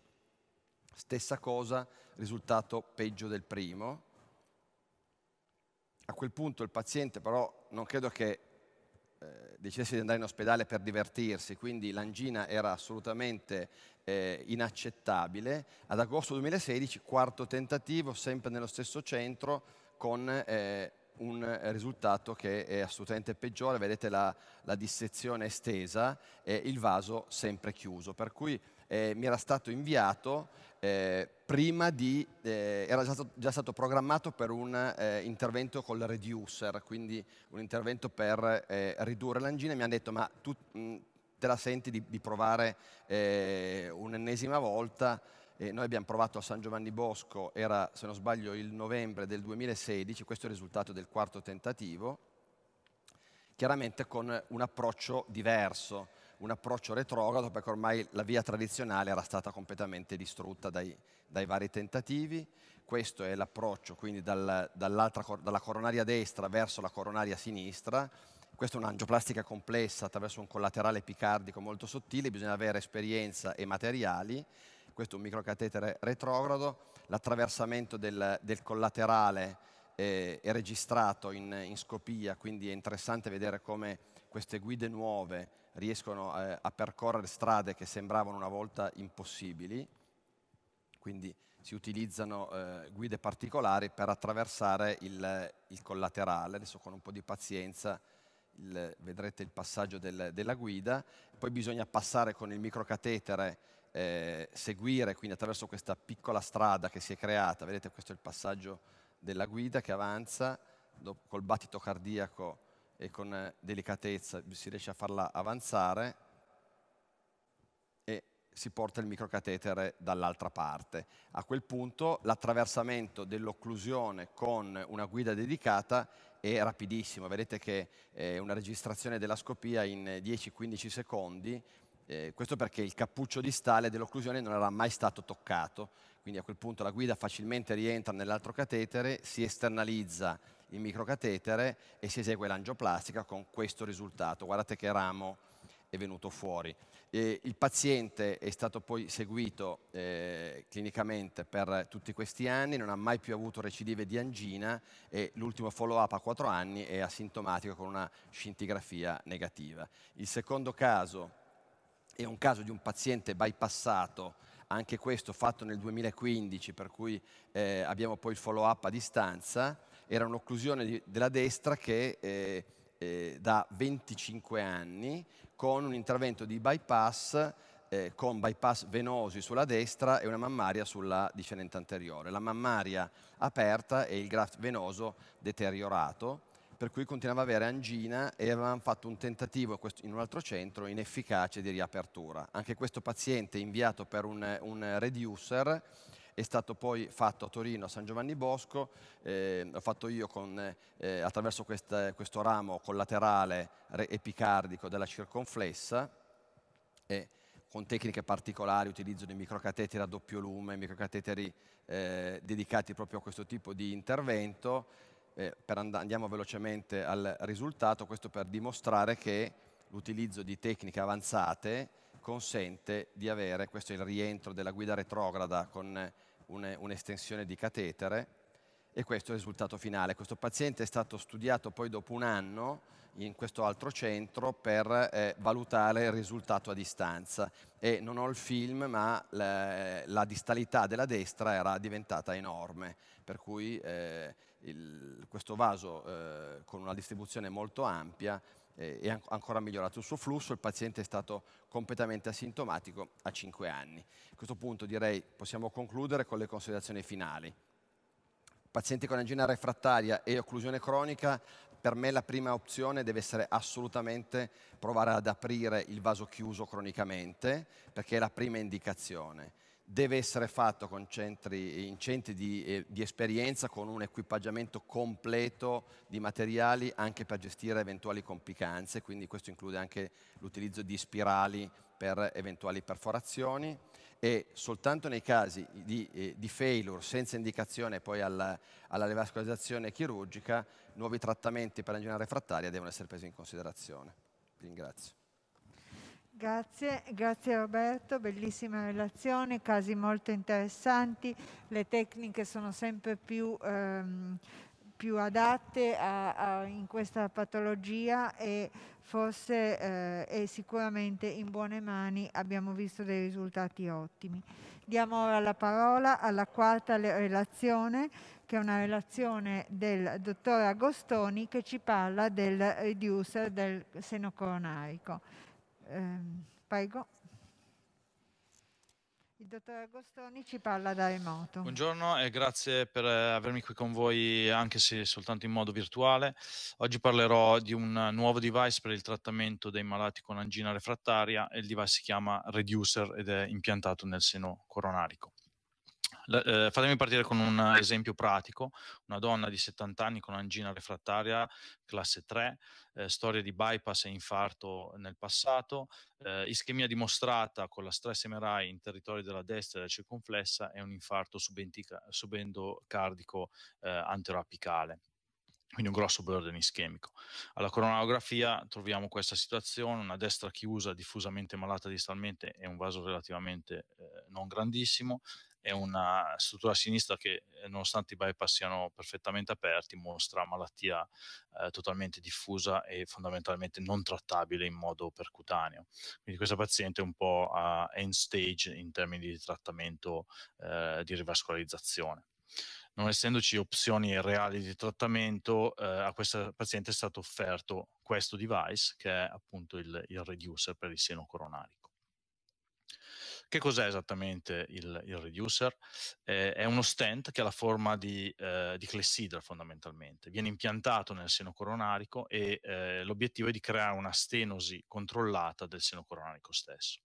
Stessa cosa, risultato peggio del primo. A quel punto il paziente però non credo che eh, decidesse di andare in ospedale per divertirsi, quindi l'angina era assolutamente eh, inaccettabile. Ad agosto 2016, quarto tentativo, sempre nello stesso centro, con eh, un risultato che è assolutamente peggiore, vedete la, la dissezione estesa e il vaso sempre chiuso, per cui eh, mi era stato inviato eh, prima di, eh, era già stato, già stato, programmato per un eh, intervento col reducer, quindi un intervento per eh, ridurre l'angina e mi hanno detto ma tu mh, te la senti di, di provare eh, un'ennesima volta? E noi abbiamo provato a San Giovanni Bosco, era se non sbaglio il novembre del 2016, questo è il risultato del quarto tentativo, chiaramente con un approccio diverso un approccio retrogrado perché ormai la via tradizionale era stata completamente distrutta dai, dai vari tentativi. Questo è l'approccio quindi dal, dalla coronaria destra verso la coronaria sinistra. Questa è un'angioplastica complessa attraverso un collaterale picardico molto sottile, bisogna avere esperienza e materiali. Questo è un microcatetere retrogrado, l'attraversamento del, del collaterale eh, è registrato in, in, scopia, quindi è interessante vedere come queste guide nuove riescono a, a percorrere strade che sembravano una volta impossibili, quindi si utilizzano eh, guide particolari per attraversare il, il, collaterale, adesso con un po' di pazienza il, vedrete il passaggio del, della guida, poi bisogna passare con il microcatetere, eh, seguire quindi attraverso questa piccola strada che si è creata, vedete questo è il passaggio della guida che avanza, dopo, col battito cardiaco e con eh, delicatezza si riesce a farla avanzare e si porta il microcatetere dall'altra parte. A quel punto l'attraversamento dell'occlusione con una guida dedicata è rapidissimo. Vedete che è eh, una registrazione della scopia in 10-15 secondi eh, questo perché il cappuccio distale dell'occlusione non era mai stato toccato, quindi a quel punto la guida facilmente rientra nell'altro catetere, si esternalizza il microcatetere e si esegue l'angioplastica con questo risultato. Guardate che ramo è venuto fuori. E il paziente è stato poi seguito eh, clinicamente per tutti questi anni, non ha mai più avuto recidive di angina e l'ultimo follow-up a 4 anni è asintomatico con una scintigrafia negativa. Il secondo caso è un caso di un paziente bypassato, anche questo fatto nel 2015, per cui eh, abbiamo poi il follow-up a distanza, era un'occlusione di, della destra che eh, eh, da 25 anni con un intervento di bypass eh, con bypass venosi sulla destra e una mammaria sulla discendente anteriore. La mammaria aperta e il graft venoso deteriorato, per cui continuava ad avere angina e avevamo fatto un tentativo in un altro centro inefficace di riapertura. Anche questo paziente inviato per un, un reducer è stato poi fatto a Torino, a San Giovanni Bosco, eh, l'ho fatto io con, eh, attraverso questa, questo ramo collaterale epicardico della circonflessa e con tecniche particolari, utilizzo dei microcateteri a doppio lume, microcateteri eh, dedicati proprio a questo tipo di intervento. Eh, and andiamo velocemente al risultato, questo per dimostrare che l'utilizzo di tecniche avanzate consente di avere, questo è il rientro della guida retrograda con un'estensione di catetere e questo è il risultato finale. Questo paziente è stato studiato poi dopo un anno in questo altro centro per eh, valutare il risultato a distanza e non ho il film ma la, la distalità della destra era diventata enorme per cui eh, il, questo vaso eh, con una distribuzione molto ampia eh, e ancora migliorato il suo flusso, il paziente è stato completamente asintomatico a 5 anni. A questo punto direi possiamo concludere con le considerazioni finali. Paziente con angina refrattaria e occlusione cronica, per me la prima opzione deve essere assolutamente provare ad aprire il vaso chiuso cronicamente, perché è la prima indicazione deve essere fatto con centri, in centri di, eh, di, esperienza con un equipaggiamento completo di materiali anche per gestire eventuali complicanze, quindi questo include anche l'utilizzo di spirali per eventuali perforazioni e soltanto nei casi di, eh, di failure senza indicazione poi alla, alla rivascolarizzazione chirurgica nuovi trattamenti per angina refrattaria devono essere presi in considerazione. ringrazio. Grazie, grazie Roberto, bellissima relazione, casi molto interessanti, le tecniche sono sempre più, ehm, più adatte a, a, in questa patologia e forse eh, è sicuramente in buone mani, abbiamo visto dei risultati ottimi. Diamo ora la parola alla quarta relazione, che è una relazione del dottore Agostoni che ci parla del reducer del seno coronarico. Ehm, prego. Il dottor Agostoni ci parla da remoto. Buongiorno e grazie per eh, avermi qui con voi, anche se soltanto in modo virtuale. Oggi parlerò di un nuovo device per il trattamento dei malati con angina refrattaria il device si chiama Reducer ed è impiantato nel seno coronarico eh, fatemi partire con un esempio pratico, una donna di 70 anni con angina refrattaria, classe 3, eh, storia di bypass e infarto nel passato, eh, ischemia dimostrata con la stress MRI in territorio della destra e della circonflessa e un infarto subendocardico eh, anterapicale quindi un grosso burden ischemico. Alla coronarografia troviamo questa situazione, una destra chiusa, diffusamente malata distalmente e un vaso relativamente eh, non grandissimo, è una struttura a sinistra che eh, nonostante i bypass siano perfettamente aperti mostra malattia eh, totalmente diffusa e fondamentalmente non trattabile in modo percutaneo. Quindi questa paziente è un po' a end stage in termini di trattamento eh, di rivascolarizzazione. Non essendoci opzioni reali di trattamento, eh, a questa paziente è stato offerto questo device che è appunto il, il reducer per il seno coronario. Che cos'è esattamente il, il reducer? Eh, è uno stent che ha la forma di, eh, di clessidra fondamentalmente, viene impiantato nel seno coronarico e eh, l'obiettivo è di creare una stenosi controllata del seno coronarico stesso.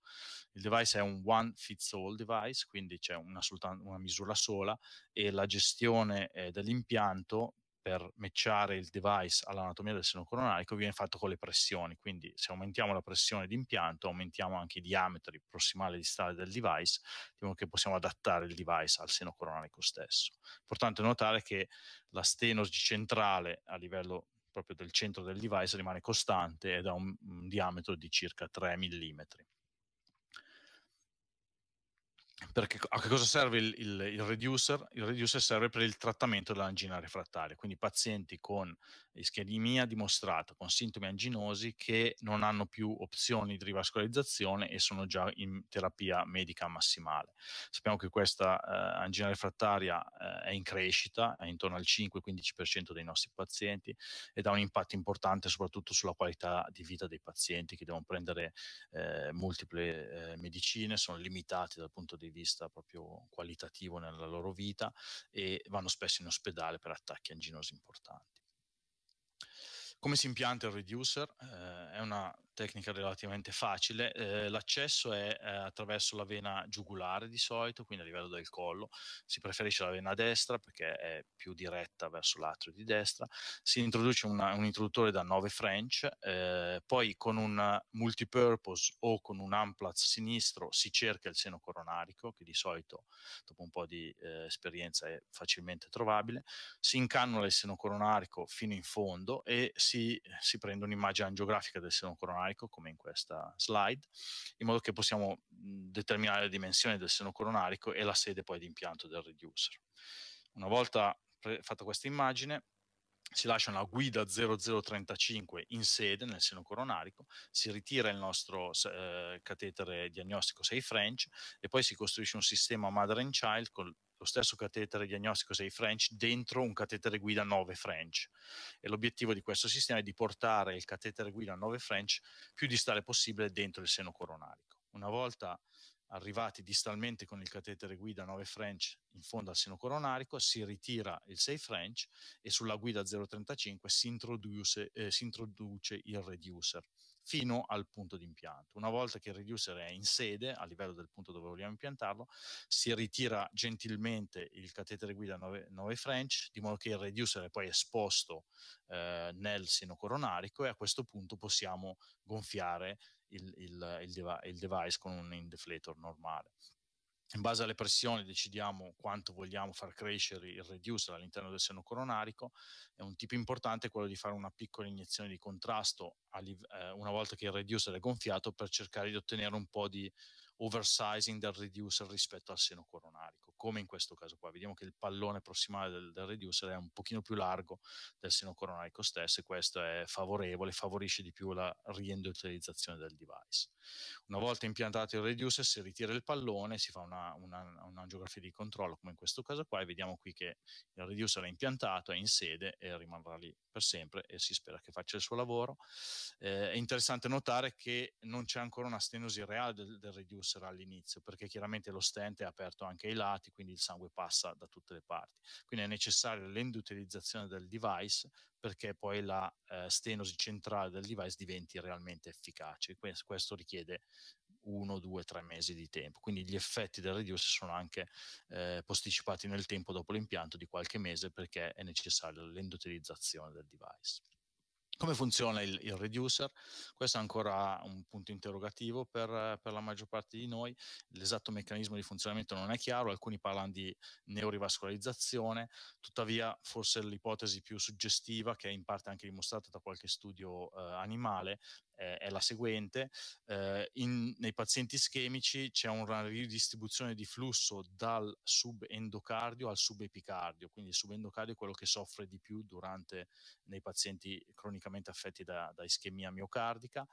Il device è un one fits all device, quindi c'è una, una misura sola e la gestione eh, dell'impianto per matchare il device all'anatomia del seno coronarico viene fatto con le pressioni, quindi se aumentiamo la pressione di impianto aumentiamo anche i diametri prossimali e distali del device, in modo diciamo che possiamo adattare il device al seno coronarico stesso. Importante notare che la stenosi centrale a livello proprio del centro del device rimane costante ed ha un, un diametro di circa 3 mm. Perché a che cosa serve il, il, il, reducer? Il reducer serve per il trattamento dell'angina refrattaria, quindi pazienti con ischemia dimostrata, con sintomi anginosi che non hanno più opzioni di rivascolarizzazione e sono già in terapia medica massimale. Sappiamo che questa eh, angina refrattaria eh, è in crescita, è intorno al 5-15% dei nostri pazienti ed ha un impatto importante soprattutto sulla qualità di vita dei pazienti che devono prendere eh, multiple eh, medicine, sono limitati dal punto di vista vista proprio qualitativo nella loro vita e vanno spesso in ospedale per attacchi anginosi importanti. Come si impianta il reducer? Eh, è una tecnica relativamente facile. Eh, l'accesso è eh, attraverso la vena giugulare di solito, quindi a livello del collo. Si preferisce la vena destra perché è più diretta verso l'atrio di destra. Si introduce una, un introduttore da 9 French, eh, poi con un multipurpose o con un amplatz sinistro si cerca il seno coronarico, che di solito dopo un po' di eh, esperienza è facilmente trovabile. Si incannula il seno coronarico fino in fondo e si, si prende un'immagine angiografica del seno coronarico coronarico, come in questa slide, in modo che possiamo determinare le dimensioni del seno coronarico e la sede poi di impianto del reducer. Una volta fatta questa immagine, si lascia una guida 0035 in sede nel seno coronarico, si ritira il nostro eh, catetere diagnostico 6 French e poi si costruisce un sistema mother and child col lo stesso catetere diagnostico 6 French dentro un catetere guida 9 French e l'obiettivo di questo sistema è di portare il catetere guida 9 French più distale possibile dentro il seno coronarico. Una volta arrivati distalmente con il catetere guida 9 French in fondo al seno coronarico, si ritira il 6 French e sulla guida 035 si eh, si introduce il reducer fino al punto di impianto. Una volta che il reducer è in sede, a livello del punto dove vogliamo impiantarlo, si ritira gentilmente il catetere guida 9, 9 French, di modo che il reducer è poi esposto eh, nel seno coronarico e a questo punto possiamo gonfiare il, il, il, il device con un indeflator normale in base alle pressioni decidiamo quanto vogliamo far crescere il reducer all'interno del seno coronarico e un tipo importante è quello di fare una piccola iniezione di contrasto eh, una volta che il reducer è gonfiato per cercare di ottenere un po' di oversizing del reducer rispetto al seno coronarico, come in questo caso qua. Vediamo che il pallone prossimale del, del reducer è un pochino più largo del seno coronarico stesso e questo è favorevole, favorisce di più la riendutilizzazione del device. Una volta impiantato il reducer si ritira il pallone, si fa una, una, un'angiografia di controllo come in questo caso qua e vediamo qui che il reducer è impiantato, è in sede e rimarrà lì per sempre e si spera che faccia il suo lavoro. Eh, è interessante notare che non c'è ancora una stenosi reale del, del, reducer all'inizio, perché chiaramente lo stent è aperto anche ai lati, quindi il sangue passa da tutte le parti. Quindi è necessaria l'endutilizzazione del device perché poi la eh, stenosi centrale del device diventi realmente efficace. Questo richiede uno, due, tre mesi di tempo. Quindi gli effetti del reduce sono anche eh, posticipati nel tempo dopo l'impianto di qualche mese perché è necessaria l'endotelizzazione del device. Come funziona il, il, reducer? Questo è ancora un punto interrogativo per, per, la maggior parte di noi. L'esatto meccanismo di funzionamento non è chiaro, alcuni parlano di neurivascolarizzazione, tuttavia forse l'ipotesi più suggestiva, che è in parte anche dimostrata da qualche studio eh, animale, è la seguente, eh, in, nei pazienti ischemici c'è una ridistribuzione di flusso dal subendocardio al subepicardio, quindi il subendocardio è quello che soffre di più durante, nei pazienti cronicamente affetti da, da ischemia miocardica,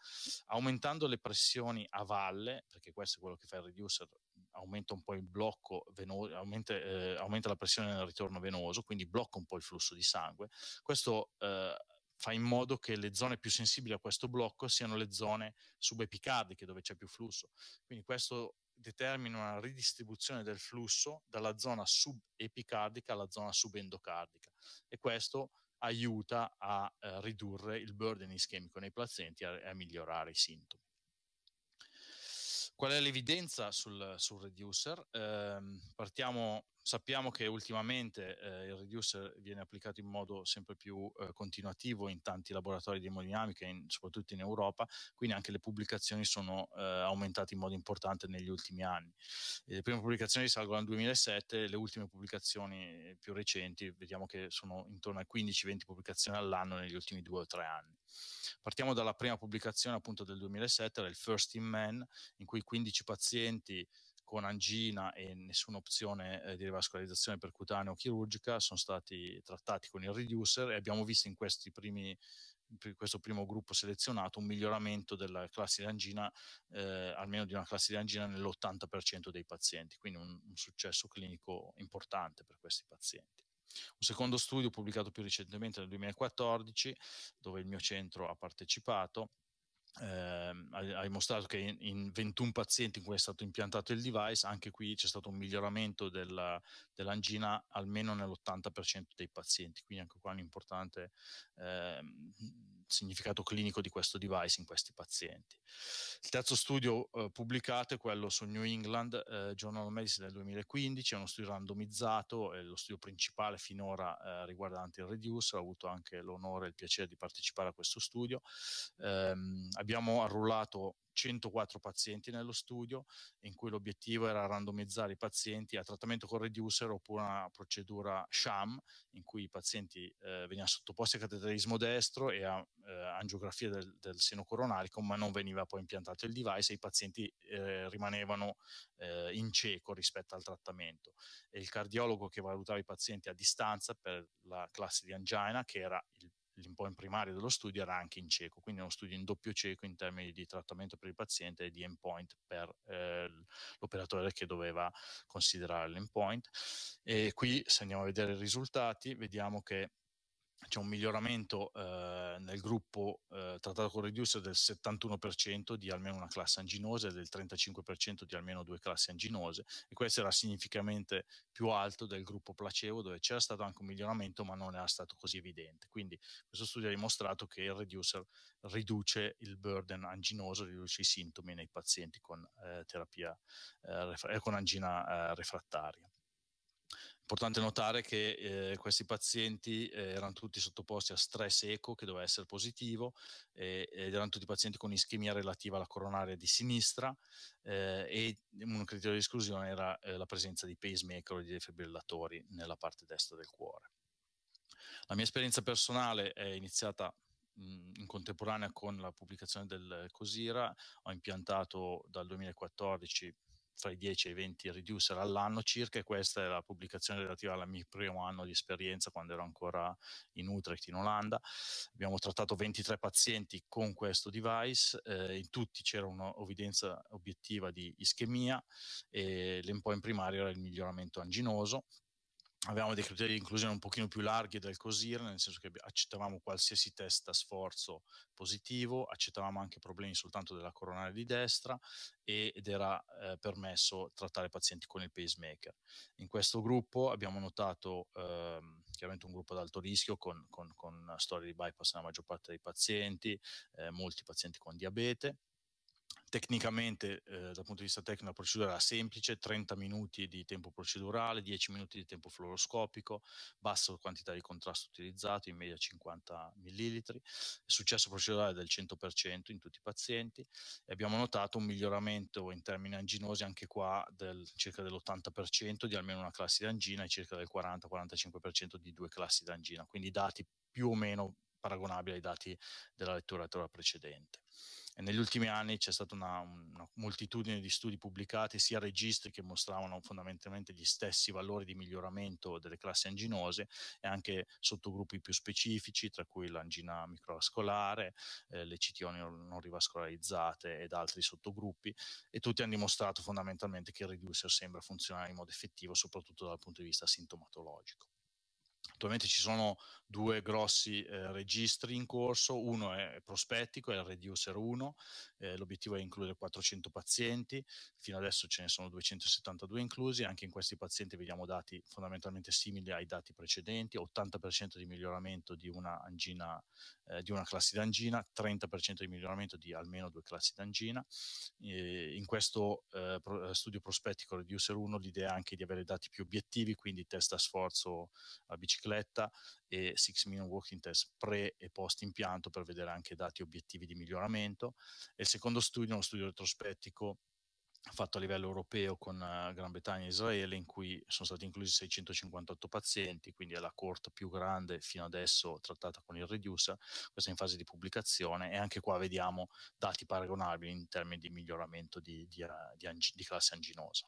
aumentando le pressioni a valle, perché questo è quello che fa il reducer, aumenta un po' il blocco venoso, aumenta, eh, aumenta la pressione nel ritorno venoso, quindi blocca un po' il flusso di sangue. Questo eh, fa in modo che le zone più sensibili a questo blocco siano le zone subepicardiche dove c'è più flusso. Quindi questo determina una ridistribuzione del flusso dalla zona subepicardica alla zona subendocardica e questo aiuta a eh, ridurre il burden ischemico nei pazienti e a, a migliorare i sintomi. Qual è l'evidenza sul, sul reducer? Eh, partiamo, sappiamo che ultimamente eh, il reducer viene applicato in modo sempre più eh, continuativo in tanti laboratori di emodinamica, in, soprattutto in Europa, quindi anche le pubblicazioni sono eh, aumentate in modo importante negli ultimi anni. Eh, le prime pubblicazioni risalgono al 2007, le ultime pubblicazioni più recenti vediamo che sono intorno a 15-20 pubblicazioni all'anno negli ultimi due o tre anni. Partiamo dalla prima pubblicazione appunto del 2007, era il First in Man, in cui 15 pazienti con angina e nessuna opzione eh, di rivascolarizzazione percutanea o chirurgica sono stati trattati con il reducer e abbiamo visto in questi primi questo primo gruppo selezionato un miglioramento della classe di angina, eh, almeno di una classe di angina nell'80% dei pazienti, quindi un, un, successo clinico importante per questi pazienti. Un secondo studio pubblicato più recentemente nel 2014, dove il mio centro ha partecipato, ehm, ha dimostrato che in, in, 21 pazienti in cui è stato impiantato il device, anche qui c'è stato un miglioramento della, dell'angina almeno nell'80% dei pazienti, quindi anche qua un importante ehm, significato clinico di questo device in questi pazienti. Il terzo studio eh, pubblicato è quello su New England eh, Journal of Medicine del 2015, è uno studio randomizzato, è lo studio principale finora eh, riguardante il Reduce, ho avuto anche l'onore e il piacere di partecipare a questo studio. Ehm, abbiamo arrullato 104 pazienti nello studio, in cui l'obiettivo era randomizzare i pazienti a trattamento con reducer oppure una procedura SHAM, in cui i pazienti eh, venivano sottoposti a cateterismo destro e a eh, angiografia del, del, seno coronarico, ma non veniva poi impiantato il device e i pazienti eh, rimanevano eh, in cieco rispetto al trattamento. E il cardiologo che valutava i pazienti a distanza per la classe di angina, che era il l'impoint primario dello studio era anche in cieco, quindi è uno studio in doppio cieco in termini di trattamento per il paziente e di endpoint per eh, l'operatore che doveva considerare l'endpoint. E qui se andiamo a vedere i risultati, vediamo che c'è un miglioramento eh, nel gruppo eh, trattato con Reducer del 71% di almeno una classe anginosa e del 35% di almeno due classi anginose e questo era significativamente più alto del gruppo placebo dove c'era stato anche un miglioramento ma non era stato così evidente. Quindi questo studio ha dimostrato che il Reducer riduce il burden anginoso, riduce i sintomi nei pazienti con, eh, terapia, eh, eh, con angina eh, refrattaria. Importante notare che eh, questi pazienti eh, erano tutti sottoposti a stress eco che doveva essere positivo eh, ed erano tutti pazienti con ischemia relativa alla coronaria di sinistra eh, e un criterio di esclusione era eh, la presenza di pacemaker o di defibrillatori nella parte destra del cuore. La mia esperienza personale è iniziata mm, in contemporanea con la pubblicazione del eh, Cosira, ho impiantato dal 2014 tra i 10 e i 20 reducer all'anno circa e questa è la pubblicazione relativa al mio primo anno di esperienza quando ero ancora in Utrecht in Olanda. Abbiamo trattato 23 pazienti con questo device, eh, in tutti c'era un'evidenza obiettiva di ischemia e l'endpoint primario era il miglioramento anginoso avevamo dei criteri di inclusione un pochino più larghi del COSIR, nel senso che accettavamo qualsiasi test a sforzo positivo, accettavamo anche problemi soltanto della coronaria di destra ed era eh, permesso trattare pazienti con il pacemaker. In questo gruppo abbiamo notato eh, chiaramente un gruppo ad alto rischio con, con, con storie di bypass nella maggior parte dei pazienti, eh, molti pazienti con diabete, Tecnicamente, eh, dal punto di vista tecnico, la procedura era semplice, 30 minuti di tempo procedurale, 10 minuti di tempo fluoroscopico, bassa quantità di contrasto utilizzato, in media 50 ml, successo procedurale del 100% in tutti i pazienti e abbiamo notato un miglioramento in termini anginosi anche qua del circa dell'80% di almeno una classe di angina e circa del 40-45% di due classi di angina, quindi dati più o meno paragonabile ai dati della letteratura precedente. E negli ultimi anni c'è stata una, una, moltitudine di studi pubblicati, sia registri che mostravano fondamentalmente gli stessi valori di miglioramento delle classi anginose e anche sottogruppi più specifici, tra cui l'angina microvascolare, eh, le citioni non rivascolarizzate ed altri sottogruppi, e tutti hanno dimostrato fondamentalmente che il reducer sembra funzionare in modo effettivo, soprattutto dal punto di vista sintomatologico. Attualmente ci sono due grossi eh, registri in corso, uno è prospettico, è il Reducer 1, eh, l'obiettivo è includere 400 pazienti, fino adesso ce ne sono 272 inclusi, anche in questi pazienti vediamo dati fondamentalmente simili ai dati precedenti, 80% di miglioramento di una, angina, eh, di una classe d'angina, 30% di miglioramento di almeno due classi d'angina. E in questo eh, pro, eh, studio prospettico Reducer 1 l'idea è anche di avere dati più obiettivi, quindi test a sforzo a bicicletta, bicicletta e 6 minute walking test pre e post impianto per vedere anche dati obiettivi di miglioramento. E il secondo studio è uno studio retrospettico fatto a livello europeo con uh, Gran Bretagna e Israele in cui sono stati inclusi 658 pazienti, quindi è la corte più grande fino adesso trattata con il Reducer, questa è in fase di pubblicazione e anche qua vediamo dati paragonabili in termini di miglioramento di, di, eh, di, di classe anginosa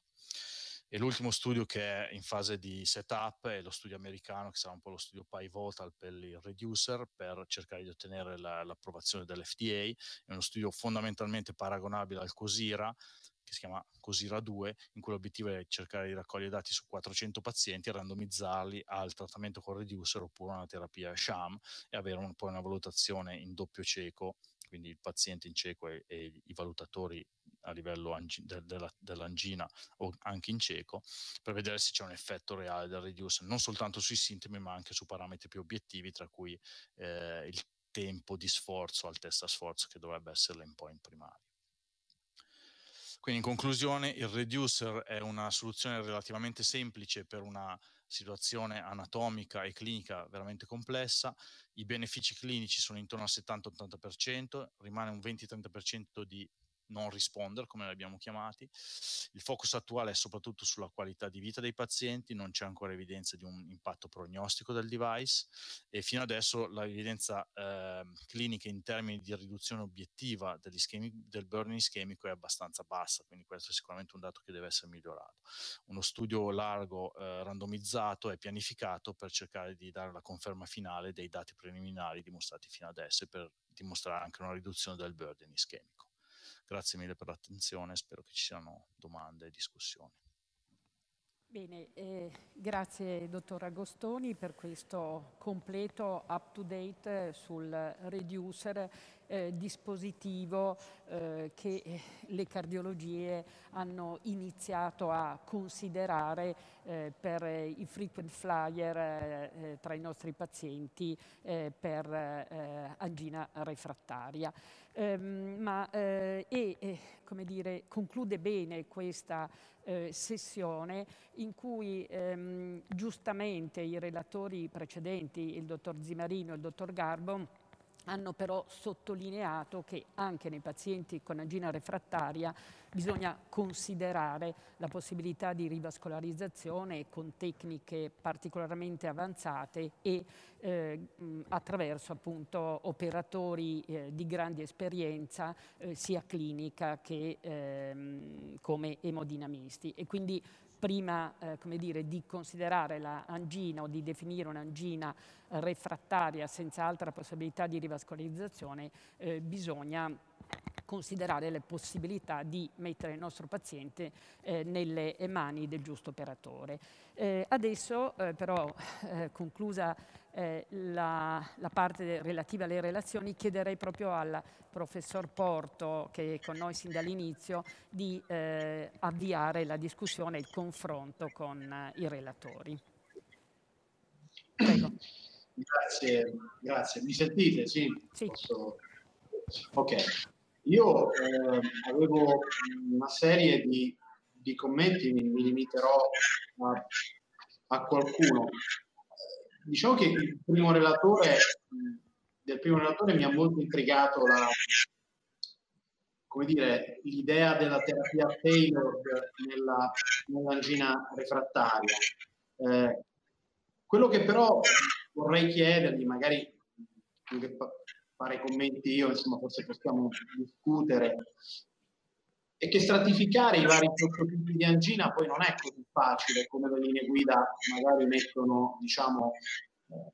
e l'ultimo studio che è in fase di setup è lo studio americano che sarà un po' lo studio pivotal per il reducer per cercare di ottenere la, l'approvazione dell'FDA, è uno studio fondamentalmente paragonabile al COSIRA che si chiama COSIRA 2, in cui l'obiettivo è cercare di raccogliere dati su 400 pazienti e randomizzarli al trattamento con reducer oppure una terapia SHAM e avere un, poi una valutazione in doppio cieco, quindi il paziente in cieco e, e i valutatori a livello angi- de- de- dell'angina o anche in cieco, per vedere se c'è un effetto reale del reduce, non soltanto sui sintomi, ma anche su parametri più obiettivi, tra cui eh, il tempo di sforzo al test a sforzo, che dovrebbe essere l'endpoint primario. Quindi in conclusione il reducer è una soluzione relativamente semplice per una situazione anatomica e clinica veramente complessa, i benefici clinici sono intorno al 70-80%, rimane un 20-30% di non responder, come li abbiamo chiamati. Il focus attuale è soprattutto sulla qualità di vita dei pazienti, non c'è ancora evidenza di un impatto prognostico del device e fino adesso l'evidenza eh, clinica in termini di riduzione obiettiva del burning ischemico è abbastanza bassa, quindi questo è sicuramente un dato che deve essere migliorato. Uno studio largo, eh, randomizzato e pianificato per cercare di dare la conferma finale dei dati preliminari dimostrati fino adesso e per dimostrare anche una riduzione del burden ischemico. Grazie mille per l'attenzione, spero che ci siano domande e discussioni. Bene, eh, grazie dottor Agostoni per questo completo up-to-date eh, sul reducer eh, dispositivo eh, che eh, le cardiologie hanno iniziato a considerare eh, per i frequent flyer tra i nostri pazienti per angina refrattaria. Ehm, ma e, come dire, conclude bene questa eh, sessione in cui ehm, giustamente i relatori precedenti, il dottor Zimarino e il dottor Garbo, hanno però sottolineato che anche nei pazienti con angina refrattaria bisogna considerare la possibilità di rivascolarizzazione con tecniche particolarmente avanzate e eh, attraverso appunto operatori eh, di grande esperienza eh, sia clinica che ehm, come emodinamisti e quindi prima eh, come dire, di considerare l'angina o di definire un'angina eh, refrattaria senza altra possibilità di rivascolarizzazione, eh, bisogna considerare le possibilità di mettere il nostro paziente eh, nelle eh, mani del giusto operatore. Eh, adesso eh, però eh, conclusa eh, la, la, parte relativa alle relazioni chiederei proprio al professor Porto, che è con noi sin dall'inizio, di eh, avviare la discussione e il confronto con eh, i relatori. Prego. Grazie, grazie. Mi sentite? Sì. sì. Posso... Ok. Io eh, avevo una serie di, di commenti, mi, mi limiterò a, a qualcuno diciamo che il primo relatore, del primo relatore mi ha molto intrigato la, come dire, l'idea della terapia tailored nella, nell'angina refrattaria. Eh, quello che però vorrei chiedergli, magari fare commenti io, insomma, forse possiamo discutere, e che stratificare i vari sottotipi di angina poi non è così facile come le linee guida magari mettono, diciamo, eh,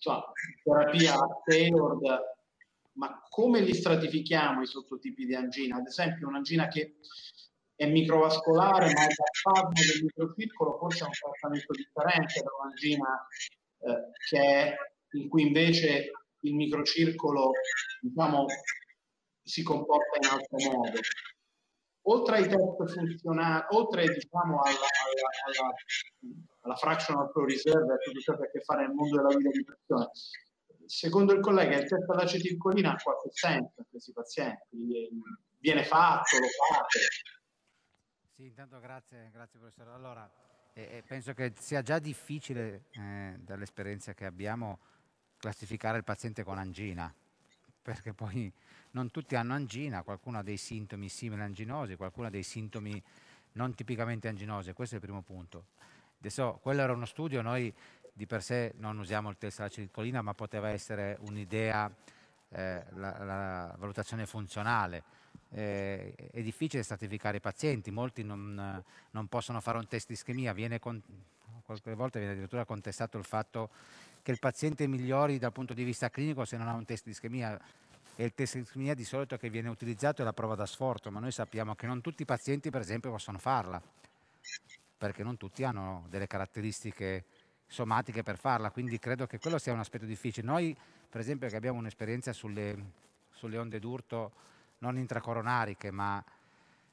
cioè, terapia tailored, ma come li stratifichiamo i sottotipi di angina? Ad esempio un'angina che è microvascolare ma è da plasma del microcircolo forse è un trattamento differente da un'angina eh, che è, in cui invece il microcircolo diciamo, si comporta in altro modo. Oltre ai test funzionali, oltre diciamo, alla, alla, alla, alla fractional pro reserve e a tutto ciò che ha a che fare nel mondo della guida di persone, secondo il collega il test all'acetilcolina ha qualche senso a questi pazienti, eh, viene fatto, lo fate. Sì, intanto grazie, grazie professore. Allora, eh, eh, penso che sia già difficile eh, dall'esperienza che abbiamo classificare il paziente con angina, perché poi non tutti hanno angina, qualcuno ha dei sintomi simili anginosi, qualcuno ha dei sintomi non tipicamente anginosi, questo è il primo punto. Adesso, quello era uno studio, noi di per sé non usiamo il test alla circolina, ma poteva essere un'idea, eh, la, la, valutazione funzionale. Eh, è difficile stratificare i pazienti, molti non, non possono fare un test di ischemia, con, qualche volta viene addirittura contestato il fatto che il paziente migliori dal punto di vista clinico se non ha un test di ischemia e il test di solito che viene utilizzato è la prova da sforzo, ma noi sappiamo che non tutti i pazienti per esempio possono farla, perché non tutti hanno delle caratteristiche somatiche per farla, quindi credo che quello sia un aspetto difficile. Noi per esempio che abbiamo un'esperienza sulle, sulle onde d'urto non intracoronariche, ma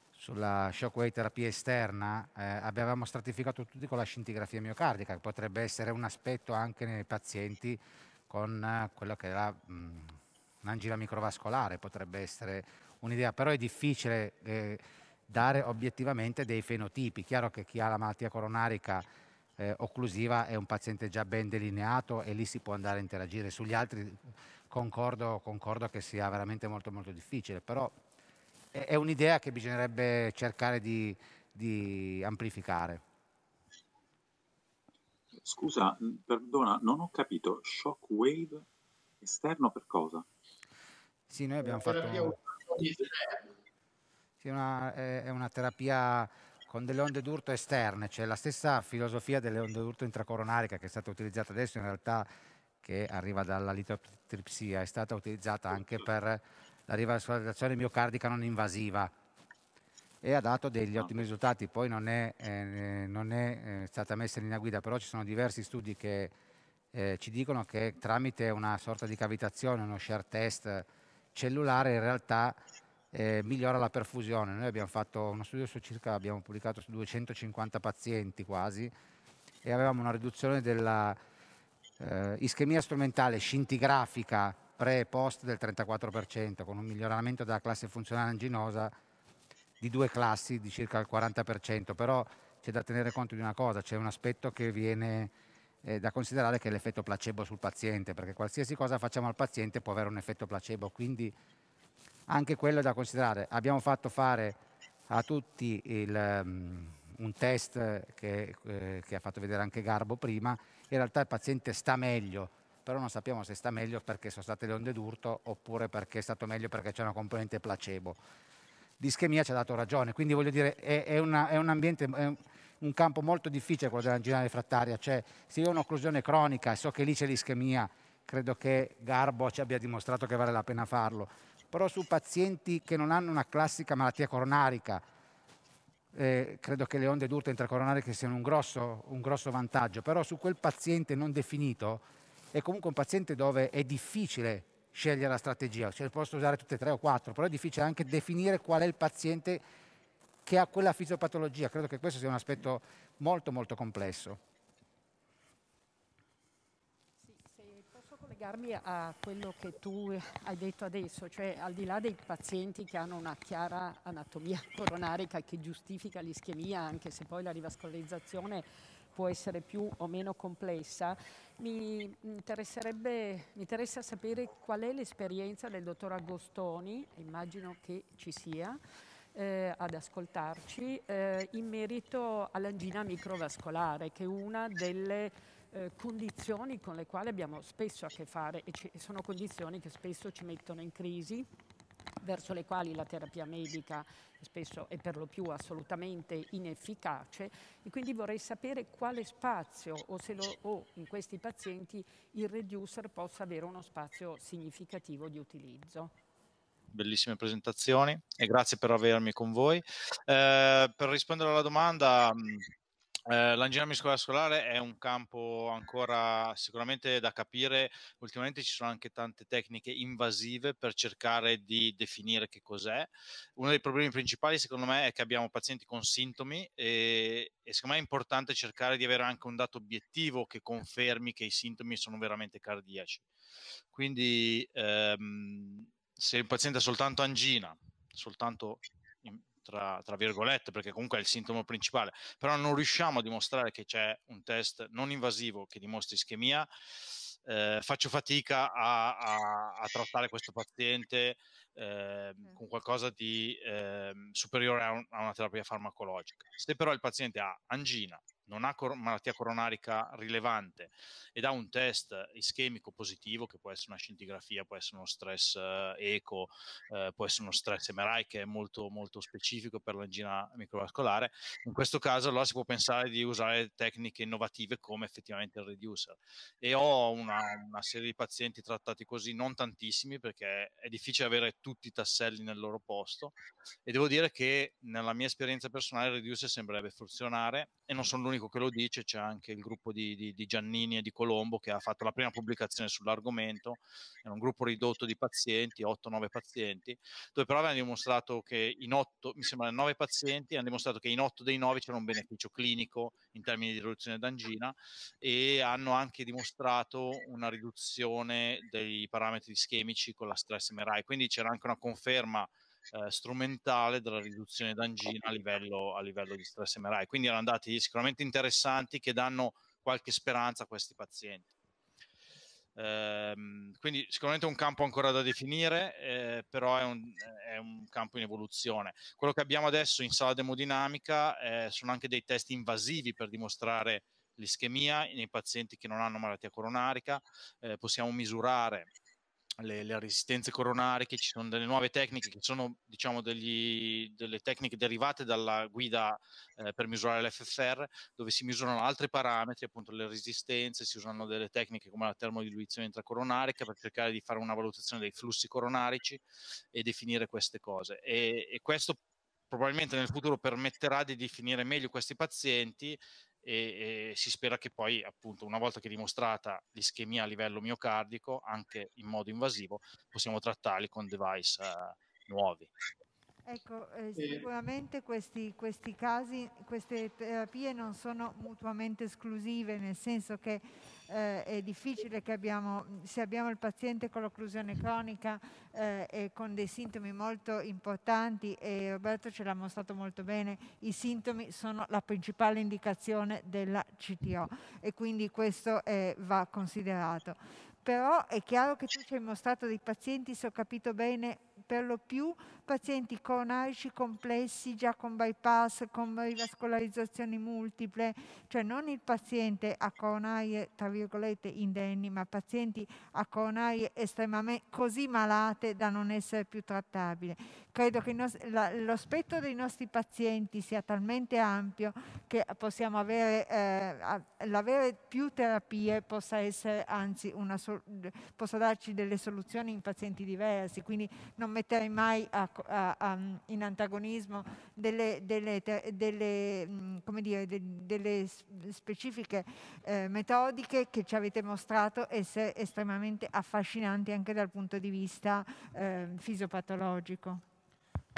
sulla shockwave terapia esterna eh, avevamo stratificato tutti con la scintigrafia miocardica, che potrebbe essere un aspetto anche nei pazienti con eh, quello che era... mh, mm, un'angina microvascolare potrebbe essere un'idea, però è difficile eh, dare obiettivamente dei fenotipi. Chiaro che chi ha la malattia coronarica eh, occlusiva è un paziente già ben delineato e lì si può andare a interagire. Sugli altri concordo, concordo che sia veramente molto molto difficile, però è, è un'idea che bisognerebbe cercare di, di amplificare. Scusa, mm, perdona, non ho capito. Shockwave Esterno per cosa? Sì, noi abbiamo fatto... Un... Sì, una, è una terapia con delle onde d'urto esterne, cioè la stessa filosofia delle onde d'urto intracoronariche che è stata utilizzata adesso in realtà che arriva dalla litotripsia, è stata utilizzata anche per la rivalutazione miocardica non invasiva e ha dato degli ah. ottimi risultati, poi non è, eh, non è eh, stata messa in linea guida, però ci sono diversi studi che eh, ci dicono che tramite una sorta di cavitazione, uno share test cellulare, in realtà eh, migliora la perfusione. Noi abbiamo fatto uno studio su circa, abbiamo pubblicato su 250 pazienti quasi, e avevamo una riduzione della eh, ischemia strumentale scintigrafica pre e post del 34%, con un miglioramento della classe funzionale anginosa di due classi di circa il 40%, però c'è da tenere conto di una cosa, c'è un aspetto che viene eh, da considerare che è l'effetto placebo sul paziente, perché qualsiasi cosa facciamo al paziente può avere un effetto placebo, quindi anche quello è da considerare. Abbiamo fatto fare a tutti il, um, un test che, eh, che ha fatto vedere anche Garbo prima, in realtà il paziente sta meglio, però non sappiamo se sta meglio perché sono state le onde d'urto oppure perché è stato meglio perché c'è una componente placebo. L'ischemia ci ha dato ragione, quindi voglio dire è, è, una, è un ambiente... È un, un campo molto difficile quello dell'anginale frattaria, cioè se io ho un'occlusione cronica e so che lì c'è l'ischemia, credo che Garbo ci abbia dimostrato che vale la pena farlo, però su pazienti che non hanno una classica malattia coronarica, eh, credo che le onde d'urto intracoronariche siano un grosso, un grosso vantaggio, però su quel paziente non definito è comunque un paziente dove è difficile scegliere la strategia, cioè posso usare tutte e tre o quattro, però è difficile anche definire qual è il paziente che ha quella fisiopatologia. Credo che questo sia un aspetto molto molto complesso. collegarmi a quello che tu hai detto adesso, cioè al di là dei pazienti che hanno una chiara anatomia coronarica che giustifica l'ischemia, anche se poi la rivascolarizzazione può essere più o meno complessa, mi, interesserebbe, mi interessa sapere qual è l'esperienza del dottor Agostoni, immagino che ci sia, eh, ad ascoltarci eh, in merito all'angina microvascolare, che è una delle eh, condizioni con le quali abbiamo spesso a che fare e ci, sono condizioni che spesso ci mettono in crisi verso le quali la terapia medica spesso è per lo più assolutamente inefficace e quindi vorrei sapere quale spazio o se lo, o in questi pazienti il reducer possa avere uno spazio significativo di utilizzo bellissime presentazioni e grazie per avermi con voi. Eh, per rispondere alla domanda, mm, eh, l'ingegneria muscolare è un campo ancora sicuramente da capire. Ultimamente ci sono anche tante tecniche invasive per cercare di definire che cos'è. Uno dei problemi principali, secondo me, è che abbiamo pazienti con sintomi e, e secondo me è importante cercare di avere anche un dato obiettivo che confermi che i sintomi sono veramente cardiaci. Quindi ehm, se il paziente ha soltanto angina, soltanto in, tra, tra, virgolette, perché comunque è il sintomo principale, però non riusciamo a dimostrare che c'è un test non invasivo che dimostri ischemia, eh, faccio fatica a, a, a, trattare questo paziente eh, con qualcosa di eh, superiore a, un, a una terapia farmacologica. Se però il paziente ha angina, non ha cor- malattia coronarica rilevante ed ha un test ischemico positivo, che può essere una scintigrafia, può essere uno stress eh, eco, eh, può essere uno stress MRI che è molto, molto specifico per l'angina microvascolare, in questo caso allora si può pensare di usare tecniche innovative come effettivamente il reducer. E ho una, una serie di pazienti trattati così, non tantissimi, perché è difficile avere tutti i tasselli nel loro posto e devo dire che nella mia esperienza personale il reducer sembrerebbe funzionare e non sono l'unico l'unico che lo dice c'è anche il gruppo di, di, di, Giannini e di Colombo che ha fatto la prima pubblicazione sull'argomento, è un gruppo ridotto di pazienti, 8-9 pazienti, dove però avevano dimostrato che in 8, mi sembra 9 pazienti, hanno dimostrato che in 8 dei 9 c'era un beneficio clinico in termini di riduzione d'angina e hanno anche dimostrato una riduzione dei parametri ischemici con la stress MRI, quindi c'era anche una conferma eh, strumentale della riduzione d'angina a livello, a livello di stress MRI. Quindi erano dati sicuramente interessanti che danno qualche speranza a questi pazienti. Ehm, quindi sicuramente è un campo ancora da definire, eh, però è un, è un, campo in evoluzione. Quello che abbiamo adesso in sala demodinamica eh, sono anche dei test invasivi per dimostrare l'ischemia nei pazienti che non hanno malattia coronarica. Eh, possiamo misurare le, le, resistenze coronariche, ci sono delle nuove tecniche che sono diciamo degli, delle tecniche derivate dalla guida eh, per misurare l'FFR, dove si misurano altri parametri, appunto le resistenze, si usano delle tecniche come la termodiluizione intracoronarica per cercare di fare una valutazione dei flussi coronarici e definire queste cose. E, e questo probabilmente nel futuro permetterà di definire meglio questi pazienti e, e, si spera che poi appunto una volta che dimostrata l'ischemia a livello miocardico anche in modo invasivo possiamo trattarli con device eh, nuovi ecco eh, sicuramente questi, questi casi queste terapie non sono mutuamente esclusive nel senso che eh, è difficile che abbiamo, se abbiamo il paziente con l'occlusione cronica eh, e con dei sintomi molto importanti, e Roberto ce l'ha mostrato molto bene, i sintomi sono la principale indicazione della CTO e quindi questo eh, va considerato. Però è chiaro che tu ci hai mostrato dei pazienti, se ho capito bene, per lo più pazienti coronarici complessi già con bypass, con rivascolarizzazioni multiple, cioè non il paziente a coronarie tra virgolette indenni, ma pazienti a coronarie estremamente così malate da non essere più trattabili. Credo che nost- la, lo spettro dei nostri pazienti sia talmente ampio che possiamo avere, eh, l'avere più terapie possa essere anzi una sol- possa darci delle soluzioni in pazienti diversi, quindi non mettiamo metterei mai a, a, a, in antagonismo delle, delle, delle, dire, delle specifiche eh, metodiche che ci avete mostrato essere estremamente affascinanti anche dal punto di vista eh, fisiopatologico.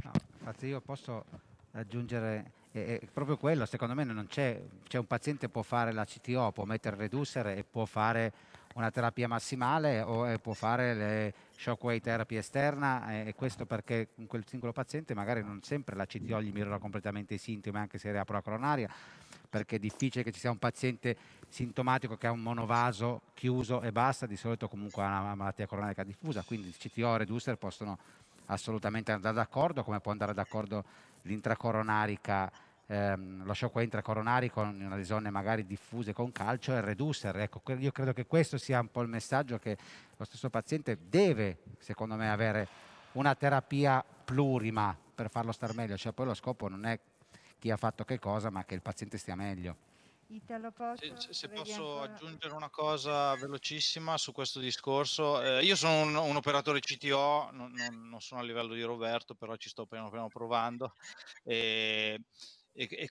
No, infatti io posso aggiungere è, proprio quello, secondo me non c'è, cioè un paziente può fare la CTO, può mettere il reducere e può fare una terapia massimale o eh, può fare le shockwave terapia esterna eh, e questo perché in quel singolo paziente magari non sempre la CTO gli migliora completamente i sintomi anche se riapre la coronaria perché è difficile che ci sia un paziente sintomatico che ha un monovaso chiuso e basta, di solito comunque ha una malattia coronarica diffusa, quindi CTO e reducer possono assolutamente andare d'accordo come può andare d'accordo l'intracoronarica ehm, lo shock intracoronari con una lesione magari diffusa con calcio e reducer. Ecco, io credo che questo sia un po' il messaggio che lo stesso paziente deve, secondo me, avere una terapia plurima per farlo star meglio, cioè poi lo scopo non è chi ha fatto che cosa, ma che il paziente stia meglio. Se, se, posso aggiungere una cosa velocissima su questo discorso, eh, io sono un, un operatore CTO, non, non, non, sono a livello di Roberto, però ci sto piano piano provando. E e, e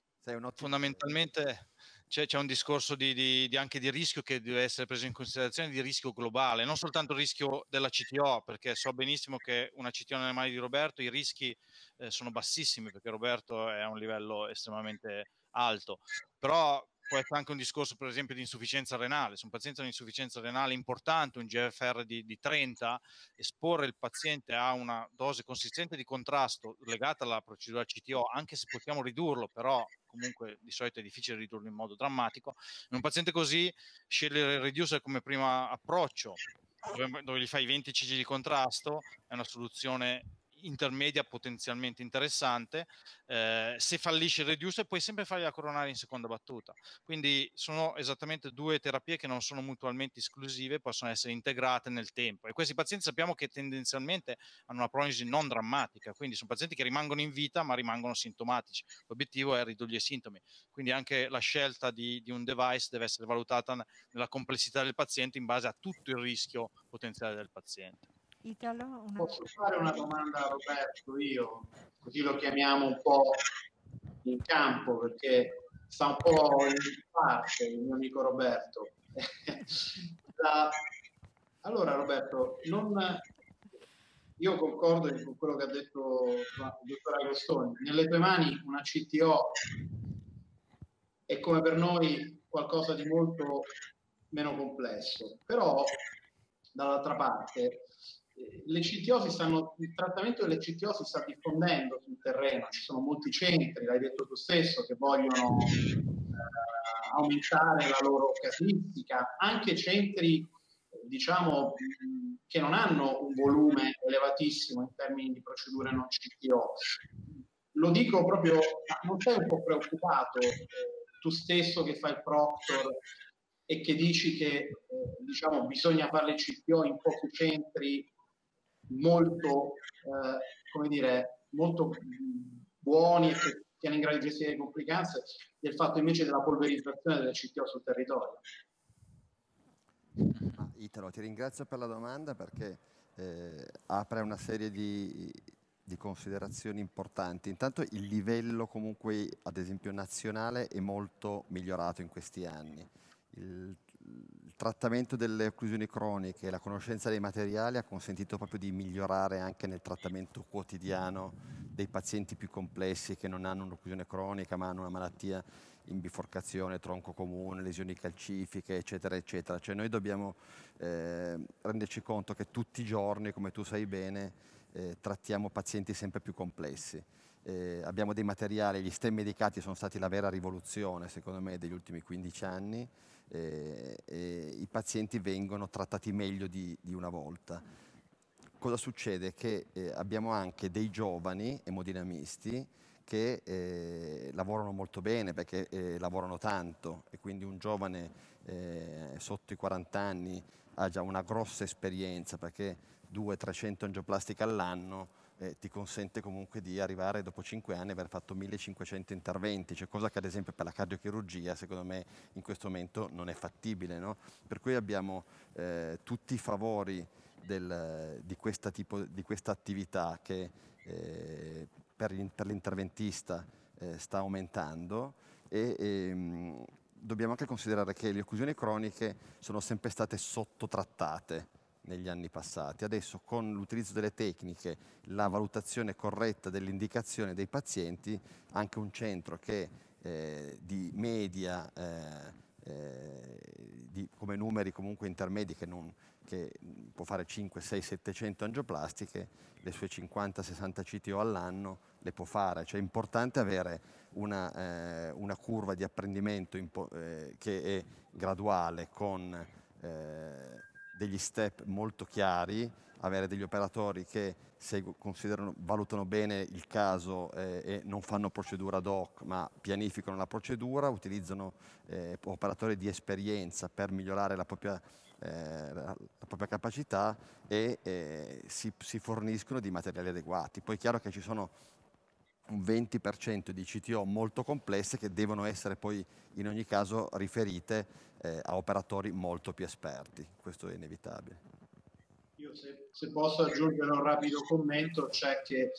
fondamentalmente c'è, c'è, un discorso di, di, di anche di rischio che deve essere preso in considerazione, di rischio globale, non soltanto il rischio della CTO, perché so benissimo che una CTO nelle mani di Roberto i rischi eh, sono bassissimi, perché Roberto è a un livello estremamente alto, però può essere anche un discorso, per esempio, di insufficienza renale. Se un paziente ha un'insufficienza renale importante, un GFR di, di 30, esporre il paziente a una dose consistente di contrasto legata alla procedura CTO, anche se possiamo ridurlo, però comunque di solito è difficile ridurlo in modo drammatico. In un paziente così scegliere il reducer come primo approccio, dove, dove gli fai 20 cg di contrasto, è una soluzione intermedia potenzialmente interessante. Eh, se fallisce il reducer, puoi sempre fargliela coronare in seconda battuta. Quindi sono esattamente due terapie che non sono mutualmente esclusive, possono essere integrate nel tempo. E questi pazienti sappiamo che tendenzialmente hanno una prognosi non drammatica, quindi sono pazienti che rimangono in vita ma rimangono sintomatici. L'obiettivo è ridurre i sintomi. Quindi anche la scelta di, di un device deve essere valutata nella complessità del paziente in base a tutto il rischio potenziale del paziente. Italo, una... Posso fare una domanda a Roberto io, così lo chiamiamo un po' in campo perché sta un po' in parte il mio amico Roberto. La... Allora Roberto, non... io concordo con quello che ha detto il dottor Agostoni, nelle tue mani una CTO è come per noi qualcosa di molto meno complesso, però dall'altra parte le CTO si stanno, il trattamento delle CTO si sta diffondendo sul terreno, ci sono molti centri, l'hai detto tu stesso, che vogliono eh, aumentare la loro casistica, anche centri diciamo che non hanno un volume elevatissimo in termini di procedure non CTO. Lo dico proprio, non sei un po' preoccupato eh, tu stesso che fai il proctor e che dici che eh, diciamo, bisogna fare le CTO in pochi centri molto, eh, come dire, molto buoni e che siano in grado di gestire le complicanze, del fatto invece della polverizzazione delle CTO sul territorio. Ah, Italo, ti ringrazio per la domanda perché eh, apre una serie di, di considerazioni importanti. Intanto il livello comunque, ad esempio, nazionale è molto migliorato in questi anni. Il, il trattamento delle occlusioni croniche e la conoscenza dei materiali ha consentito proprio di migliorare anche nel trattamento quotidiano dei pazienti più complessi che non hanno un'occlusione cronica ma hanno una malattia in biforcazione, tronco comune, lesioni calcifiche, eccetera, eccetera. Cioè noi dobbiamo eh, renderci conto che tutti i giorni, come tu sai bene, eh, trattiamo pazienti sempre più complessi. Eh, abbiamo dei materiali, gli stem medicati sono stati la vera rivoluzione, secondo me, degli ultimi 15 anni eh, e i pazienti vengono trattati meglio di, di una volta. Cosa succede? Che eh, abbiamo anche dei giovani emodinamisti che eh, lavorano molto bene perché eh, lavorano tanto e quindi un giovane eh, sotto i 40 anni ha già una grossa esperienza perché 200-300 angioplastiche all'anno eh, ti consente comunque di arrivare dopo 5 anni e aver fatto 1500 interventi, cioè cosa che ad esempio per la cardiochirurgia secondo me in questo momento non è fattibile. No? Per cui abbiamo eh, tutti i favori del, di, questa tipo, di, questa attività che eh, per, per, l'interventista eh, sta aumentando e, e ehm, dobbiamo anche considerare che le occlusioni croniche sono sempre state sottotrattate negli anni passati. Adesso con l'utilizzo delle tecniche, la valutazione corretta dell'indicazione dei pazienti, anche un centro che eh, di media, eh, eh, di, come numeri comunque intermedi, che, non, che può fare 5, 6, 700 angioplastiche, le sue 50, 60 CTO all'anno le può fare. Cioè è importante avere una, eh, una curva di apprendimento eh, che è graduale con eh, degli step molto chiari, avere degli operatori che valutano bene il caso eh, e non fanno procedura ad hoc, ma pianificano la procedura, utilizzano eh, operatori di esperienza per migliorare la propria, eh, la propria capacità e eh, si, si forniscono di materiali adeguati. Poi è chiaro che ci sono un 20% di CTO molto complesse che devono essere poi in ogni caso riferite eh, a operatori molto più esperti, questo è inevitabile. Io se, se posso aggiungere un rapido commento, c'è cioè che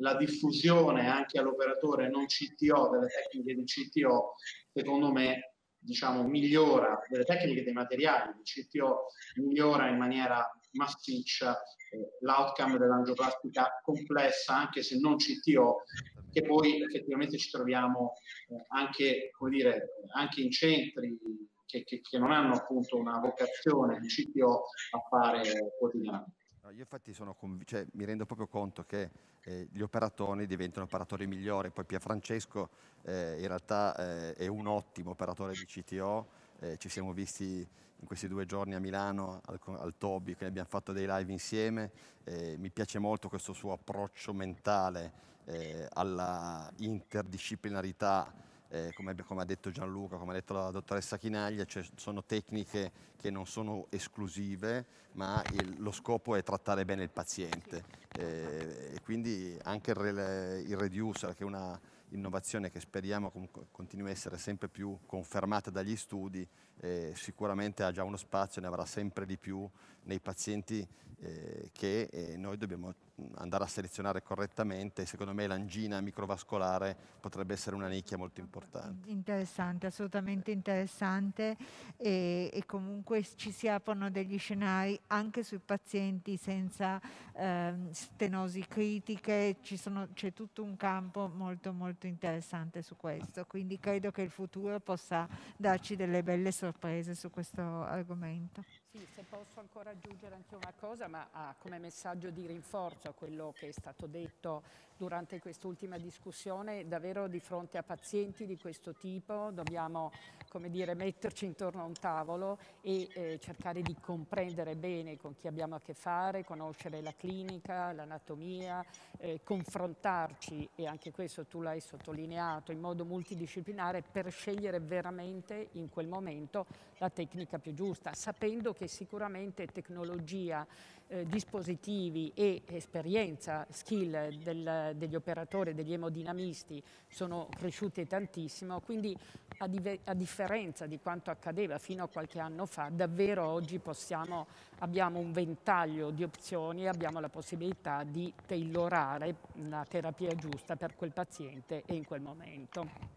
la diffusione anche all'operatore non CTO delle tecniche di CTO, secondo me, diciamo, migliora, delle tecniche dei materiali di CTO, migliora in maniera massiccia, eh, l'outcome dell'angioplastica complessa, anche se non CTO, che poi effettivamente ci troviamo eh, anche, dire, anche, in centri che, che, che, non hanno appunto una vocazione di CTO a fare quotidianamente. No, io infatti conv- cioè, mi rendo proprio conto che eh, gli operatori diventano operatori migliori, poi Pierfrancesco eh, in realtà eh, è un ottimo operatore di CTO, eh, ci siamo visti in questi due giorni a Milano al, al Tobi, che abbiamo fatto dei live insieme. Eh, mi piace molto questo suo approccio mentale eh, alla interdisciplinarità, eh, come, come, ha detto Gianluca, come ha detto la dottoressa Chinaglia, cioè sono tecniche che non sono esclusive, ma il, lo scopo è trattare bene il paziente. Eh, e quindi anche il, il reducer, che è una innovazione che speriamo continui a essere sempre più confermata dagli studi, eh, sicuramente ha già uno spazio, ne avrà sempre di più nei pazienti eh, che eh, noi dobbiamo andare a selezionare correttamente. Secondo me l'angina microvascolare potrebbe essere una nicchia molto importante. Interessante, assolutamente interessante e, e comunque ci si aprono degli scenari anche sui pazienti senza ehm, stenosi critiche, sono, c'è tutto un campo molto molto interessante su questo, quindi credo che il futuro possa darci delle belle soluzioni nostro Paese su questo argomento. Sì, se posso ancora aggiungere anche una cosa, ma ah, come messaggio di rinforzo a quello che è stato detto durante quest'ultima discussione, davvero di fronte a pazienti di questo tipo dobbiamo come dire, metterci intorno a un tavolo e eh, cercare di comprendere bene con chi abbiamo a che fare, conoscere la clinica, l'anatomia, eh, confrontarci, e anche questo tu l'hai sottolineato, in modo multidisciplinare per scegliere veramente in quel momento la tecnica più giusta, sapendo che sicuramente tecnologia eh, dispositivi e esperienza, skill del, degli operatori, degli emodinamisti sono cresciute tantissimo, quindi a, di a, differenza di quanto accadeva fino a qualche anno fa, davvero oggi possiamo, abbiamo un ventaglio di opzioni e abbiamo la possibilità di tailorare la terapia giusta per quel paziente e in quel momento.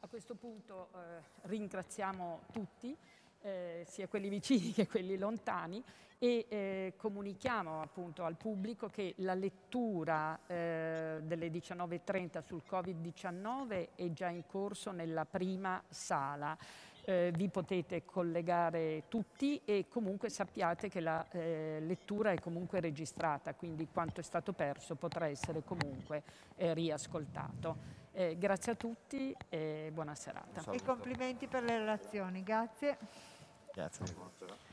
A questo punto eh, ringraziamo tutti eh, sia quelli vicini che quelli lontani e eh, comunichiamo appunto al pubblico che la lettura eh, delle 19.30 sul Covid-19 è già in corso nella prima sala. Eh, vi potete collegare tutti e comunque sappiate che la eh, lettura è comunque registrata, quindi quanto è stato perso potrà essere comunque eh, riascoltato. Eh, grazie a tutti e buona serata. E complimenti per le relazioni, grazie. Yeah, it's I